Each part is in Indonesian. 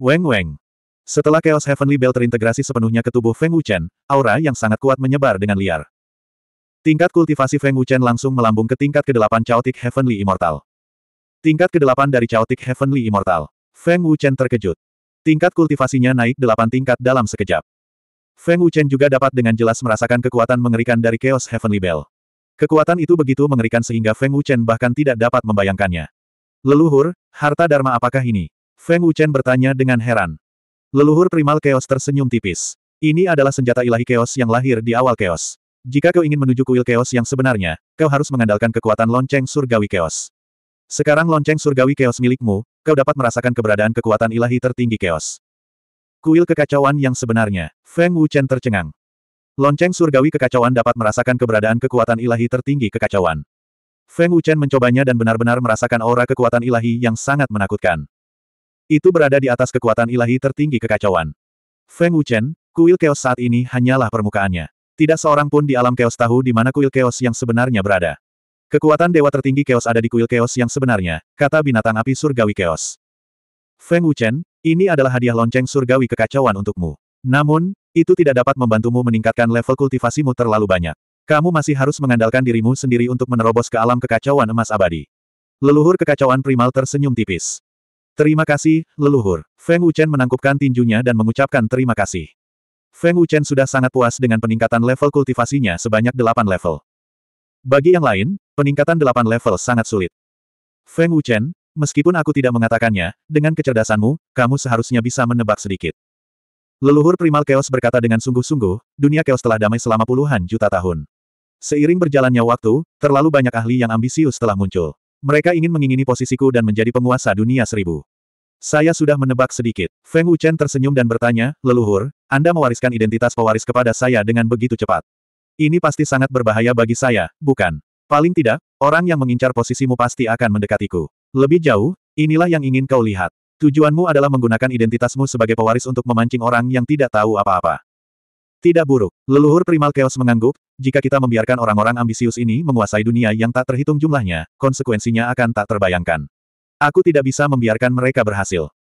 Weng Weng. Setelah Chaos Heavenly Bell terintegrasi sepenuhnya ke tubuh Feng Wuchen, aura yang sangat kuat menyebar dengan liar. Tingkat kultivasi Feng Wuchen langsung melambung ke tingkat ke-8 Chaotic Heavenly Immortal. Tingkat ke-8 dari Chaotic Heavenly Immortal. Feng Wuchen terkejut. Tingkat kultivasinya naik 8 tingkat dalam sekejap. Feng Wuchen juga dapat dengan jelas merasakan kekuatan mengerikan dari Chaos Heavenly Bell. Kekuatan itu begitu mengerikan sehingga Feng Wuchen bahkan tidak dapat membayangkannya. Leluhur, harta dharma apakah ini? Feng Wuchen bertanya dengan heran. Leluhur primal Chaos tersenyum tipis. Ini adalah senjata ilahi Chaos yang lahir di awal Chaos. Jika kau ingin menuju kuil Chaos yang sebenarnya, kau harus mengandalkan kekuatan lonceng surgawi Chaos. Sekarang lonceng surgawi Chaos milikmu, kau dapat merasakan keberadaan kekuatan ilahi tertinggi Chaos. Kuil kekacauan yang sebenarnya, Feng Wuchen tercengang. Lonceng surgawi kekacauan dapat merasakan keberadaan kekuatan ilahi tertinggi kekacauan. Feng Wuchen mencobanya dan benar-benar merasakan aura kekuatan ilahi yang sangat menakutkan. Itu berada di atas kekuatan ilahi tertinggi kekacauan. Feng Wuchen, kuil keos saat ini hanyalah permukaannya. Tidak seorang pun di alam keos tahu di mana kuil keos yang sebenarnya berada. Kekuatan dewa tertinggi keos ada di kuil keos yang sebenarnya, kata binatang api surgawi keos. Feng Wuchen, ini adalah hadiah lonceng surgawi kekacauan untukmu. Namun, itu tidak dapat membantumu meningkatkan level kultivasimu terlalu banyak. Kamu masih harus mengandalkan dirimu sendiri untuk menerobos ke alam kekacauan emas abadi. Leluhur kekacauan primal tersenyum tipis. Terima kasih, leluhur. Feng Wuchen menangkupkan tinjunya dan mengucapkan terima kasih. Feng Wuchen sudah sangat puas dengan peningkatan level kultivasinya sebanyak delapan level. Bagi yang lain, peningkatan delapan level sangat sulit. Feng Wuchen, meskipun aku tidak mengatakannya, dengan kecerdasanmu, kamu seharusnya bisa menebak sedikit. Leluhur Primal Chaos berkata dengan sungguh-sungguh, dunia chaos telah damai selama puluhan juta tahun. Seiring berjalannya waktu, terlalu banyak ahli yang ambisius telah muncul. Mereka ingin mengingini posisiku dan menjadi penguasa dunia seribu. Saya sudah menebak sedikit. Feng Wuchen tersenyum dan bertanya, leluhur, Anda mewariskan identitas pewaris kepada saya dengan begitu cepat. Ini pasti sangat berbahaya bagi saya, bukan? Paling tidak, orang yang mengincar posisimu pasti akan mendekatiku. Lebih jauh, inilah yang ingin kau lihat. Tujuanmu adalah menggunakan identitasmu sebagai pewaris untuk memancing orang yang tidak tahu apa-apa. Tidak buruk, leluhur primal chaos mengangguk, jika kita membiarkan orang-orang ambisius ini menguasai dunia yang tak terhitung jumlahnya, konsekuensinya akan tak terbayangkan. Aku tidak bisa membiarkan mereka berhasil.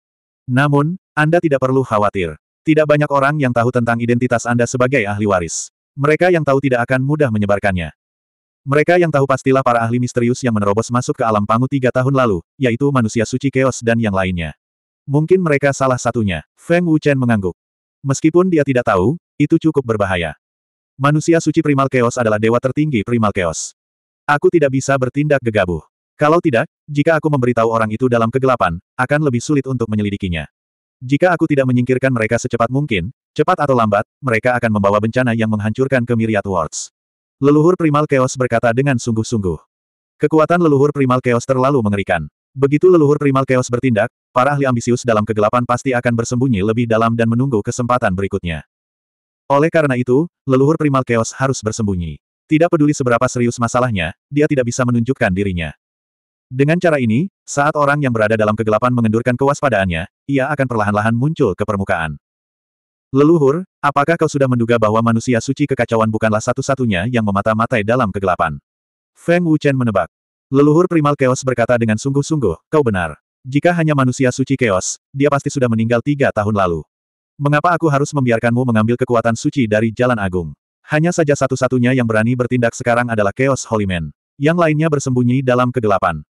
Namun, Anda tidak perlu khawatir. Tidak banyak orang yang tahu tentang identitas Anda sebagai ahli waris. Mereka yang tahu tidak akan mudah menyebarkannya. Mereka yang tahu pastilah para ahli misterius yang menerobos masuk ke alam pangu tiga tahun lalu, yaitu manusia suci keos dan yang lainnya. Mungkin mereka salah satunya. Feng Wuchen mengangguk. Meskipun dia tidak tahu, itu cukup berbahaya. Manusia suci primal keos adalah dewa tertinggi primal keos. Aku tidak bisa bertindak gegabah. Kalau tidak, jika aku memberitahu orang itu dalam kegelapan, akan lebih sulit untuk menyelidikinya. Jika aku tidak menyingkirkan mereka secepat mungkin, cepat atau lambat, mereka akan membawa bencana yang menghancurkan kemiriat Words. Leluhur Primal Chaos berkata dengan sungguh-sungguh. Kekuatan leluhur Primal Chaos terlalu mengerikan. Begitu leluhur Primal Chaos bertindak, para ahli ambisius dalam kegelapan pasti akan bersembunyi lebih dalam dan menunggu kesempatan berikutnya. Oleh karena itu, leluhur Primal Chaos harus bersembunyi. Tidak peduli seberapa serius masalahnya, dia tidak bisa menunjukkan dirinya. Dengan cara ini, saat orang yang berada dalam kegelapan mengendurkan kewaspadaannya, ia akan perlahan-lahan muncul ke permukaan. Leluhur, apakah kau sudah menduga bahwa manusia suci kekacauan bukanlah satu-satunya yang memata-matai dalam kegelapan? Feng Wuchen menebak. Leluhur primal keos berkata dengan sungguh-sungguh, kau benar. Jika hanya manusia suci keos, dia pasti sudah meninggal tiga tahun lalu. Mengapa aku harus membiarkanmu mengambil kekuatan suci dari Jalan Agung? Hanya saja satu-satunya yang berani bertindak sekarang adalah Chaos holyman. Yang lainnya bersembunyi dalam kegelapan.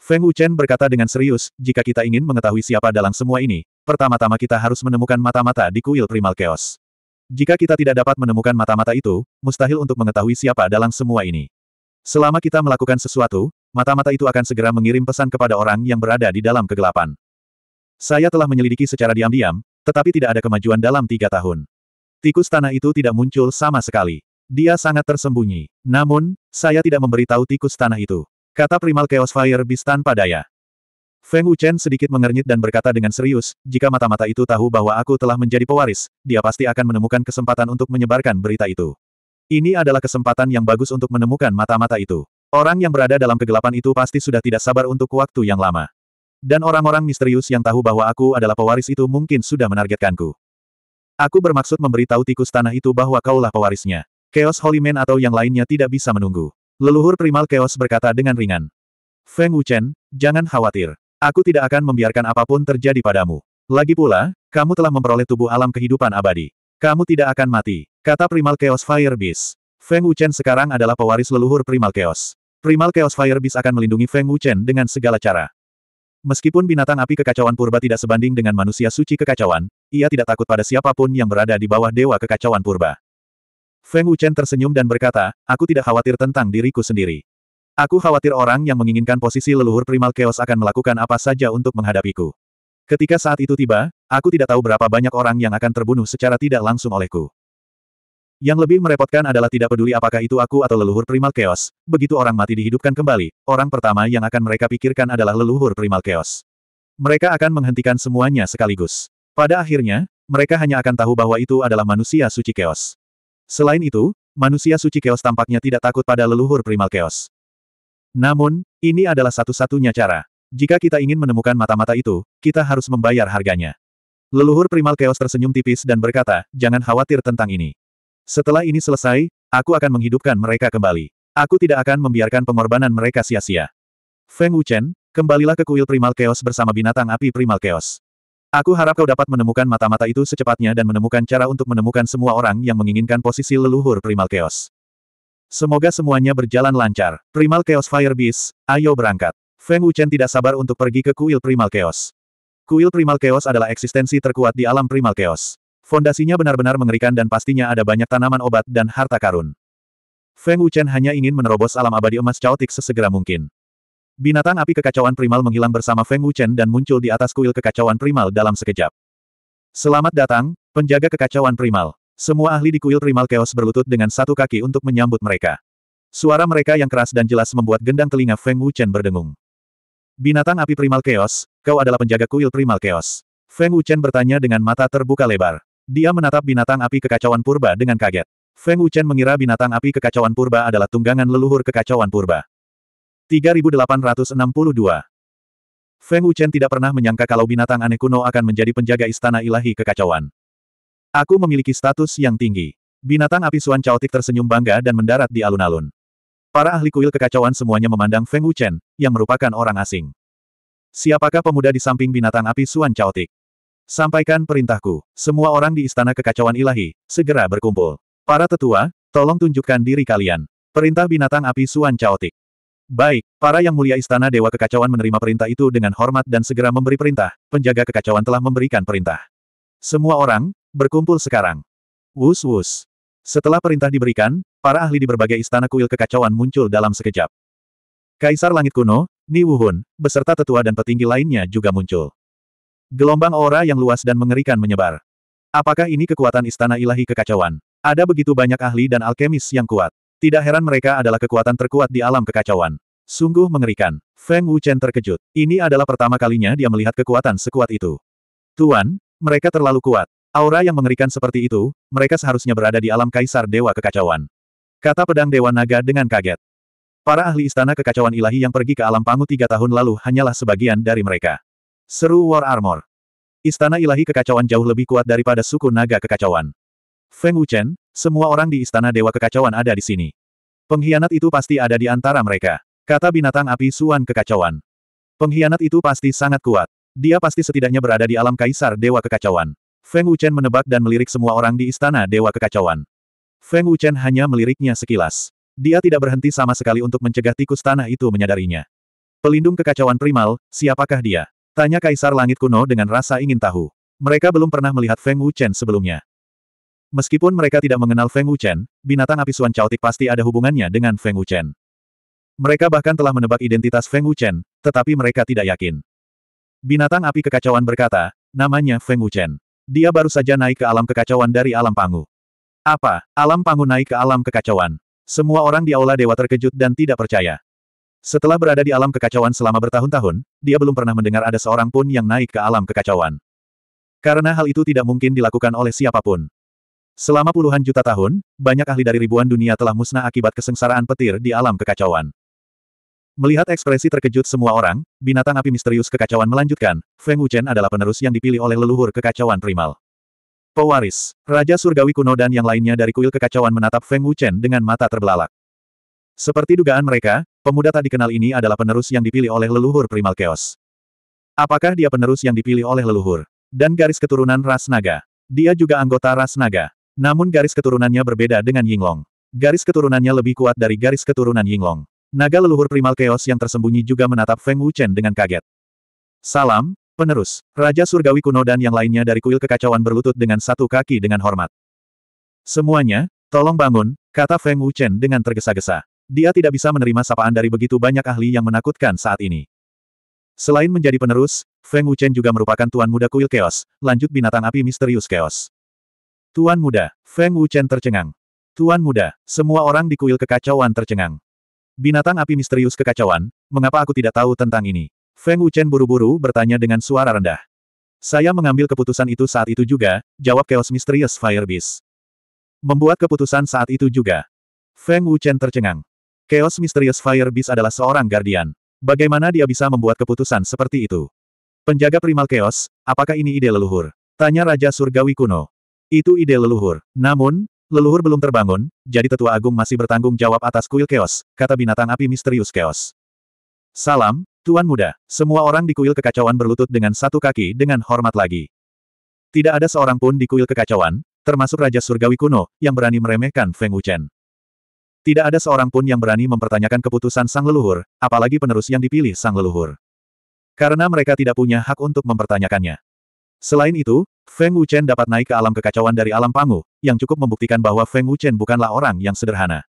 Feng Wuchen berkata dengan serius, jika kita ingin mengetahui siapa dalang semua ini, pertama-tama kita harus menemukan mata-mata di kuil primal chaos. Jika kita tidak dapat menemukan mata-mata itu, mustahil untuk mengetahui siapa dalang semua ini. Selama kita melakukan sesuatu, mata-mata itu akan segera mengirim pesan kepada orang yang berada di dalam kegelapan. Saya telah menyelidiki secara diam-diam, tetapi tidak ada kemajuan dalam tiga tahun. Tikus tanah itu tidak muncul sama sekali. Dia sangat tersembunyi. Namun, saya tidak memberitahu tikus tanah itu. Kata primal Chaos Fire Beast tanpa daya. Feng Wuchen sedikit mengernyit dan berkata dengan serius, jika mata-mata itu tahu bahwa aku telah menjadi pewaris, dia pasti akan menemukan kesempatan untuk menyebarkan berita itu. Ini adalah kesempatan yang bagus untuk menemukan mata-mata itu. Orang yang berada dalam kegelapan itu pasti sudah tidak sabar untuk waktu yang lama. Dan orang-orang misterius yang tahu bahwa aku adalah pewaris itu mungkin sudah menargetkanku. Aku bermaksud memberitahu tikus tanah itu bahwa kaulah pewarisnya. Chaos Holy Man atau yang lainnya tidak bisa menunggu. Leluhur Primal Chaos berkata dengan ringan. Feng Wuchen, jangan khawatir. Aku tidak akan membiarkan apapun terjadi padamu. Lagi pula, kamu telah memperoleh tubuh alam kehidupan abadi. Kamu tidak akan mati, kata Primal Chaos Fire Beast. Feng Wuchen sekarang adalah pewaris leluhur Primal Chaos. Primal Chaos Fire Beast akan melindungi Feng Wuchen dengan segala cara. Meskipun binatang api kekacauan purba tidak sebanding dengan manusia suci kekacauan, ia tidak takut pada siapapun yang berada di bawah dewa kekacauan purba. Feng Wuchen tersenyum dan berkata, aku tidak khawatir tentang diriku sendiri. Aku khawatir orang yang menginginkan posisi leluhur primal chaos akan melakukan apa saja untuk menghadapiku. Ketika saat itu tiba, aku tidak tahu berapa banyak orang yang akan terbunuh secara tidak langsung olehku. Yang lebih merepotkan adalah tidak peduli apakah itu aku atau leluhur primal chaos, begitu orang mati dihidupkan kembali, orang pertama yang akan mereka pikirkan adalah leluhur primal chaos. Mereka akan menghentikan semuanya sekaligus. Pada akhirnya, mereka hanya akan tahu bahwa itu adalah manusia suci chaos. Selain itu, manusia suci keos tampaknya tidak takut pada leluhur primal keos. Namun, ini adalah satu-satunya cara. Jika kita ingin menemukan mata-mata itu, kita harus membayar harganya. Leluhur primal keos tersenyum tipis dan berkata, jangan khawatir tentang ini. Setelah ini selesai, aku akan menghidupkan mereka kembali. Aku tidak akan membiarkan pengorbanan mereka sia-sia. Feng Wuchen, kembalilah ke kuil primal keos bersama binatang api primal keos. Aku harap kau dapat menemukan mata-mata itu secepatnya dan menemukan cara untuk menemukan semua orang yang menginginkan posisi leluhur Primal Chaos. Semoga semuanya berjalan lancar. Primal Chaos Fire Beast, ayo berangkat. Feng Wuchen tidak sabar untuk pergi ke kuil Primal Chaos. Kuil Primal Chaos adalah eksistensi terkuat di alam Primal Chaos. Fondasinya benar-benar mengerikan dan pastinya ada banyak tanaman obat dan harta karun. Feng Wuchen hanya ingin menerobos alam abadi emas caotik sesegera mungkin. Binatang api kekacauan primal menghilang bersama Feng Wuchen dan muncul di atas kuil kekacauan primal dalam sekejap. Selamat datang, penjaga kekacauan primal. Semua ahli di kuil primal chaos berlutut dengan satu kaki untuk menyambut mereka. Suara mereka yang keras dan jelas membuat gendang telinga Feng Wuchen berdengung. Binatang api primal chaos, kau adalah penjaga kuil primal chaos. Feng Wuchen bertanya dengan mata terbuka lebar. Dia menatap binatang api kekacauan purba dengan kaget. Feng Wuchen mengira binatang api kekacauan purba adalah tunggangan leluhur kekacauan purba. 3862. Feng Wuchen tidak pernah menyangka kalau binatang aneh kuno akan menjadi penjaga istana ilahi kekacauan. Aku memiliki status yang tinggi. Binatang api Suan caotik tersenyum bangga dan mendarat di alun-alun. Para ahli kuil kekacauan semuanya memandang Feng Wuchen, yang merupakan orang asing. Siapakah pemuda di samping binatang api Suan caotik? Sampaikan perintahku, semua orang di istana kekacauan ilahi, segera berkumpul. Para tetua, tolong tunjukkan diri kalian. Perintah binatang api Suan caotik. Baik, para yang mulia istana Dewa Kekacauan menerima perintah itu dengan hormat dan segera memberi perintah, penjaga kekacauan telah memberikan perintah. Semua orang, berkumpul sekarang. Wus wus. Setelah perintah diberikan, para ahli di berbagai istana kuil kekacauan muncul dalam sekejap. Kaisar Langit Kuno, Ni Wuhun, beserta tetua dan petinggi lainnya juga muncul. Gelombang aura yang luas dan mengerikan menyebar. Apakah ini kekuatan istana ilahi kekacauan? Ada begitu banyak ahli dan alkemis yang kuat. Tidak heran mereka adalah kekuatan terkuat di alam kekacauan. Sungguh mengerikan. Feng Wuchen terkejut. Ini adalah pertama kalinya dia melihat kekuatan sekuat itu. Tuan, mereka terlalu kuat. Aura yang mengerikan seperti itu, mereka seharusnya berada di alam kaisar dewa kekacauan. Kata pedang dewa naga dengan kaget. Para ahli istana kekacauan ilahi yang pergi ke alam pangu tiga tahun lalu hanyalah sebagian dari mereka. Seru War Armor. Istana ilahi kekacauan jauh lebih kuat daripada suku naga kekacauan. Feng Wuchen, semua orang di istana dewa kekacauan ada di sini. Pengkhianat itu pasti ada di antara mereka. Kata binatang api Suan kekacauan. Pengkhianat itu pasti sangat kuat. Dia pasti setidaknya berada di alam kaisar dewa kekacauan. Feng Wuchen menebak dan melirik semua orang di istana dewa kekacauan. Feng Wuchen hanya meliriknya sekilas. Dia tidak berhenti sama sekali untuk mencegah tikus tanah itu menyadarinya. Pelindung kekacauan primal, siapakah dia? Tanya Kaisar Langit Kuno dengan rasa ingin tahu. Mereka belum pernah melihat Feng Wuchen sebelumnya. Meskipun mereka tidak mengenal Feng Wuchen, binatang api Suan Chaotik pasti ada hubungannya dengan Feng Wuchen. Mereka bahkan telah menebak identitas Feng Wuchen, tetapi mereka tidak yakin. Binatang api kekacauan berkata, namanya Feng Wuchen. Dia baru saja naik ke alam kekacauan dari alam pangu. Apa, alam pangu naik ke alam kekacauan? Semua orang di aula dewa terkejut dan tidak percaya. Setelah berada di alam kekacauan selama bertahun-tahun, dia belum pernah mendengar ada seorang pun yang naik ke alam kekacauan. Karena hal itu tidak mungkin dilakukan oleh siapapun. Selama puluhan juta tahun, banyak ahli dari ribuan dunia telah musnah akibat kesengsaraan petir di alam kekacauan. Melihat ekspresi terkejut semua orang, binatang api misterius kekacauan melanjutkan, Feng Wuchen adalah penerus yang dipilih oleh leluhur kekacauan primal. Pewaris, Raja Surgawi kuno dan yang lainnya dari kuil kekacauan menatap Feng Wuchen dengan mata terbelalak. Seperti dugaan mereka, pemuda tak dikenal ini adalah penerus yang dipilih oleh leluhur primal chaos. Apakah dia penerus yang dipilih oleh leluhur? Dan garis keturunan ras naga. Dia juga anggota ras naga. Namun garis keturunannya berbeda dengan Yinglong. Garis keturunannya lebih kuat dari garis keturunan Yinglong. Naga leluhur primal chaos yang tersembunyi juga menatap Feng Wuchen dengan kaget. Salam, penerus. Raja Surgawi kuno dan yang lainnya dari kuil kekacauan berlutut dengan satu kaki dengan hormat. Semuanya, tolong bangun, kata Feng Wuchen dengan tergesa-gesa. Dia tidak bisa menerima sapaan dari begitu banyak ahli yang menakutkan saat ini. Selain menjadi penerus, Feng Wuchen juga merupakan tuan muda kuil chaos, lanjut binatang api misterius chaos. Tuan muda, Feng Wuchen tercengang. Tuan muda, semua orang di kuil kekacauan tercengang. Binatang api misterius kekacauan, mengapa aku tidak tahu tentang ini? Feng Wuchen buru-buru bertanya dengan suara rendah. Saya mengambil keputusan itu saat itu juga, jawab Chaos Mysterious Fire Beast. Membuat keputusan saat itu juga. Feng Wuchen tercengang. Chaos Mysterious Fire Beast adalah seorang guardian. Bagaimana dia bisa membuat keputusan seperti itu? Penjaga primal chaos, apakah ini ide leluhur? Tanya Raja Surgawi kuno. Itu ide leluhur. Namun, leluhur belum terbangun, jadi tetua agung masih bertanggung jawab atas kuil keos, kata binatang api misterius keos. Salam, Tuan Muda. Semua orang di kuil kekacauan berlutut dengan satu kaki dengan hormat lagi. Tidak ada seorang pun di kuil kekacauan, termasuk Raja Surgawi kuno, yang berani meremehkan Feng Wuchen. Tidak ada seorang pun yang berani mempertanyakan keputusan sang leluhur, apalagi penerus yang dipilih sang leluhur. Karena mereka tidak punya hak untuk mempertanyakannya. Selain itu, Feng Wuchen dapat naik ke alam kekacauan dari alam pangu, yang cukup membuktikan bahwa Feng Wuchen bukanlah orang yang sederhana.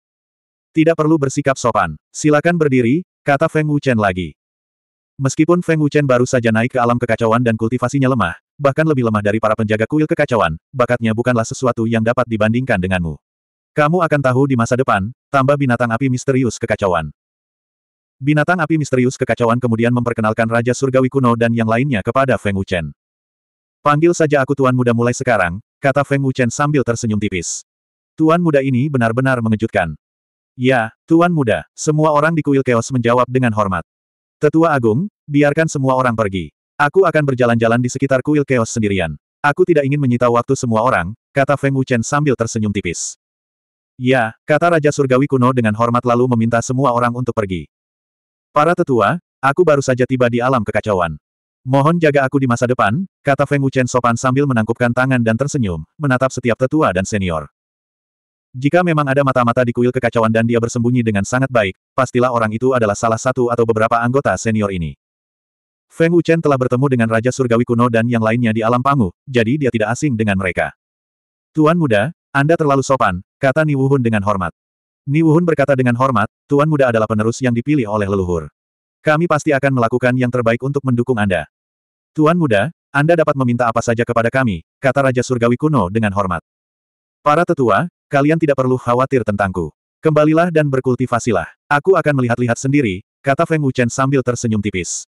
Tidak perlu bersikap sopan. Silakan berdiri, kata Feng Wuchen lagi. Meskipun Feng Wuchen baru saja naik ke alam kekacauan dan kultivasinya lemah, bahkan lebih lemah dari para penjaga kuil kekacauan, bakatnya bukanlah sesuatu yang dapat dibandingkan denganmu. Kamu akan tahu di masa depan, tambah binatang api misterius kekacauan. Binatang api misterius kekacauan kemudian memperkenalkan Raja Surgawi kuno dan yang lainnya kepada Feng Wuchen. Panggil saja aku Tuan Muda mulai sekarang, kata Feng Wuchen sambil tersenyum tipis. Tuan Muda ini benar-benar mengejutkan. Ya, Tuan Muda, semua orang di kuil keos menjawab dengan hormat. Tetua Agung, biarkan semua orang pergi. Aku akan berjalan-jalan di sekitar kuil keos sendirian. Aku tidak ingin menyita waktu semua orang, kata Feng Wuchen sambil tersenyum tipis. Ya, kata Raja Surgawi kuno dengan hormat lalu meminta semua orang untuk pergi. Para tetua, aku baru saja tiba di alam kekacauan. Mohon jaga aku di masa depan, kata Feng Wuchen sopan sambil menangkupkan tangan dan tersenyum, menatap setiap tetua dan senior. Jika memang ada mata-mata di kuil kekacauan dan dia bersembunyi dengan sangat baik, pastilah orang itu adalah salah satu atau beberapa anggota senior ini. Feng Wuchen telah bertemu dengan Raja Surgawi kuno dan yang lainnya di alam pangu, jadi dia tidak asing dengan mereka. Tuan muda, Anda terlalu sopan, kata Ni Wuhun dengan hormat. Ni Wuhun berkata dengan hormat, Tuan muda adalah penerus yang dipilih oleh leluhur. Kami pasti akan melakukan yang terbaik untuk mendukung Anda. Tuan muda, Anda dapat meminta apa saja kepada kami, kata Raja Surgawi kuno dengan hormat. Para tetua, kalian tidak perlu khawatir tentangku. Kembalilah dan berkultivasilah. Aku akan melihat-lihat sendiri, kata Feng Wuchen sambil tersenyum tipis.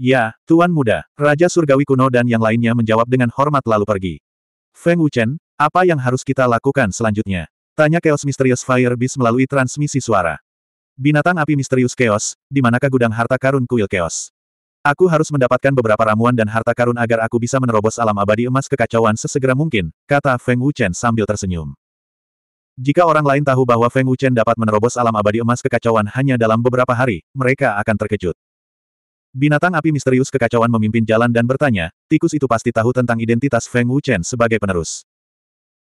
Ya, Tuan Muda, Raja Surgawi kuno dan yang lainnya menjawab dengan hormat lalu pergi. Feng Wuchen, apa yang harus kita lakukan selanjutnya? Tanya Chaos Mysterious Fire Beast melalui transmisi suara. Binatang api misterius keos, di manakah gudang harta karun kuil keos? Aku harus mendapatkan beberapa ramuan dan harta karun agar aku bisa menerobos alam abadi emas kekacauan sesegera mungkin, kata Feng Wuchen sambil tersenyum. Jika orang lain tahu bahwa Feng Wuchen dapat menerobos alam abadi emas kekacauan hanya dalam beberapa hari, mereka akan terkejut. Binatang api misterius kekacauan memimpin jalan dan bertanya, tikus itu pasti tahu tentang identitas Feng Wuchen sebagai penerus.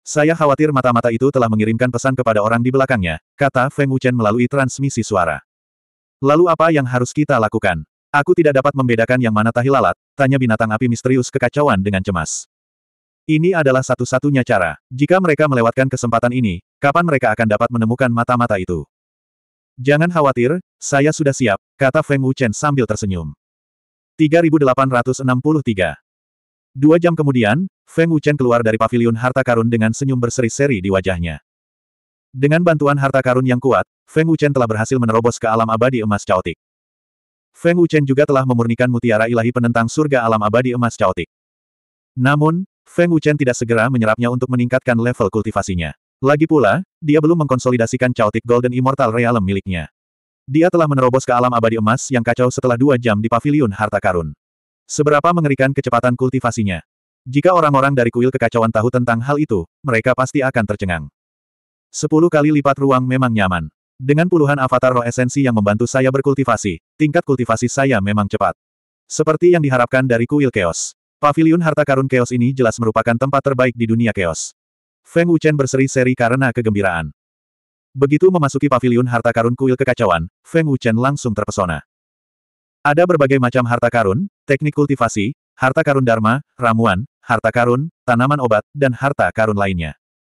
Saya khawatir mata-mata itu telah mengirimkan pesan kepada orang di belakangnya, kata Feng Wuchen melalui transmisi suara. Lalu apa yang harus kita lakukan? Aku tidak dapat membedakan yang mana tahi lalat, tanya binatang api misterius kekacauan dengan cemas. Ini adalah satu-satunya cara. Jika mereka melewatkan kesempatan ini, kapan mereka akan dapat menemukan mata-mata itu? Jangan khawatir, saya sudah siap, kata Feng Wuchen sambil tersenyum. 3863 Dua jam kemudian, Feng Wuchen keluar dari pavilion harta karun dengan senyum berseri-seri di wajahnya. Dengan bantuan harta karun yang kuat, Feng Wuchen telah berhasil menerobos ke alam abadi emas caotik. Feng Wuchen juga telah memurnikan mutiara ilahi penentang surga alam abadi emas caotik. Namun, Feng Wuchen tidak segera menyerapnya untuk meningkatkan level kultivasinya. Lagi pula, dia belum mengkonsolidasikan caotik Golden Immortal Realm miliknya. Dia telah menerobos ke alam abadi emas yang kacau setelah dua jam di pavilion harta karun. Seberapa mengerikan kecepatan kultivasinya. Jika orang-orang dari kuil kekacauan tahu tentang hal itu, mereka pasti akan tercengang. Sepuluh kali lipat ruang memang nyaman. Dengan puluhan avatar roh esensi yang membantu saya berkultivasi, tingkat kultivasi saya memang cepat. Seperti yang diharapkan dari kuil keos. Paviliun harta karun keos ini jelas merupakan tempat terbaik di dunia keos. Feng Wuchen berseri-seri karena kegembiraan. Begitu memasuki paviliun harta karun kuil kekacauan, Feng Wuchen langsung terpesona. Ada berbagai macam harta karun, teknik kultivasi, harta karun dharma, ramuan, harta karun, tanaman obat, dan harta karun lainnya.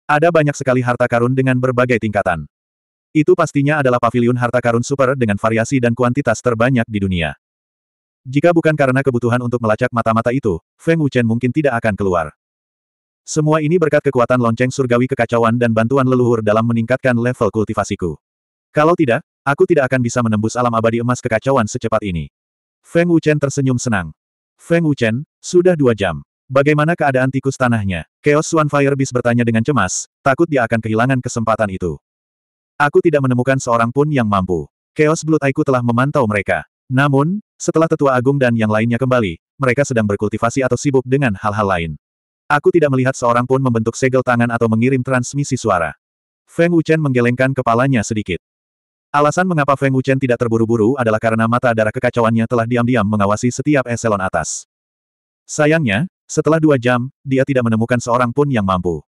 Ada banyak sekali harta karun dengan berbagai tingkatan. Itu pastinya adalah pavilion harta karun super dengan variasi dan kuantitas terbanyak di dunia. Jika bukan karena kebutuhan untuk melacak mata-mata itu, Feng Wuchen mungkin tidak akan keluar. Semua ini berkat kekuatan lonceng surgawi kekacauan dan bantuan leluhur dalam meningkatkan level kultivasiku. Kalau tidak, aku tidak akan bisa menembus alam abadi emas kekacauan secepat ini. Feng Wuchen tersenyum senang. Feng Wuchen, sudah dua jam. Bagaimana keadaan tikus tanahnya? Chaos Fire Beast bertanya dengan cemas, takut dia akan kehilangan kesempatan itu. Aku tidak menemukan seorang pun yang mampu. Chaos Blood Aiku telah memantau mereka. Namun, setelah tetua agung dan yang lainnya kembali, mereka sedang berkultivasi atau sibuk dengan hal-hal lain. Aku tidak melihat seorang pun membentuk segel tangan atau mengirim transmisi suara. Feng Wuchen menggelengkan kepalanya sedikit. Alasan mengapa Feng Wuchen tidak terburu-buru adalah karena mata darah kekacauannya telah diam-diam mengawasi setiap eselon atas. Sayangnya, setelah dua jam, dia tidak menemukan seorang pun yang mampu.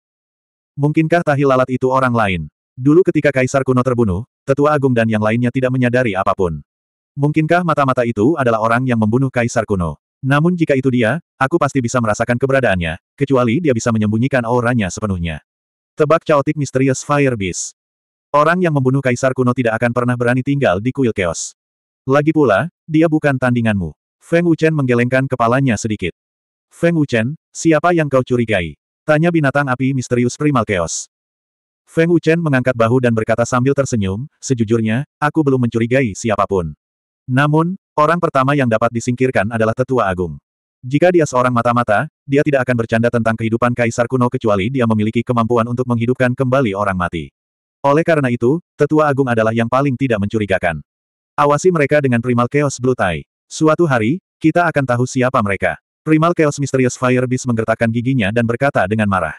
Mungkinkah tahi lalat itu orang lain? Dulu ketika Kaisar kuno terbunuh, tetua agung dan yang lainnya tidak menyadari apapun. Mungkinkah mata-mata itu adalah orang yang membunuh Kaisar kuno? Namun jika itu dia, aku pasti bisa merasakan keberadaannya, kecuali dia bisa menyembunyikan auranya sepenuhnya. Tebak caotik misterius Fire Beast. Orang yang membunuh Kaisar kuno tidak akan pernah berani tinggal di kuil keos. Lagi pula, dia bukan tandinganmu. Feng Wuchen menggelengkan kepalanya sedikit. Feng Wuchen, siapa yang kau curigai? Tanya binatang api misterius primal chaos. Feng Wuchen mengangkat bahu dan berkata sambil tersenyum, sejujurnya, aku belum mencurigai siapapun. Namun, orang pertama yang dapat disingkirkan adalah tetua agung. Jika dia seorang mata-mata, dia tidak akan bercanda tentang kehidupan kaisar kuno kecuali dia memiliki kemampuan untuk menghidupkan kembali orang mati. Oleh karena itu, tetua agung adalah yang paling tidak mencurigakan. Awasi mereka dengan primal chaos blue tie. Suatu hari, kita akan tahu siapa mereka. Primal Chaos Mysterious Fire Beast menggertakkan giginya dan berkata dengan marah.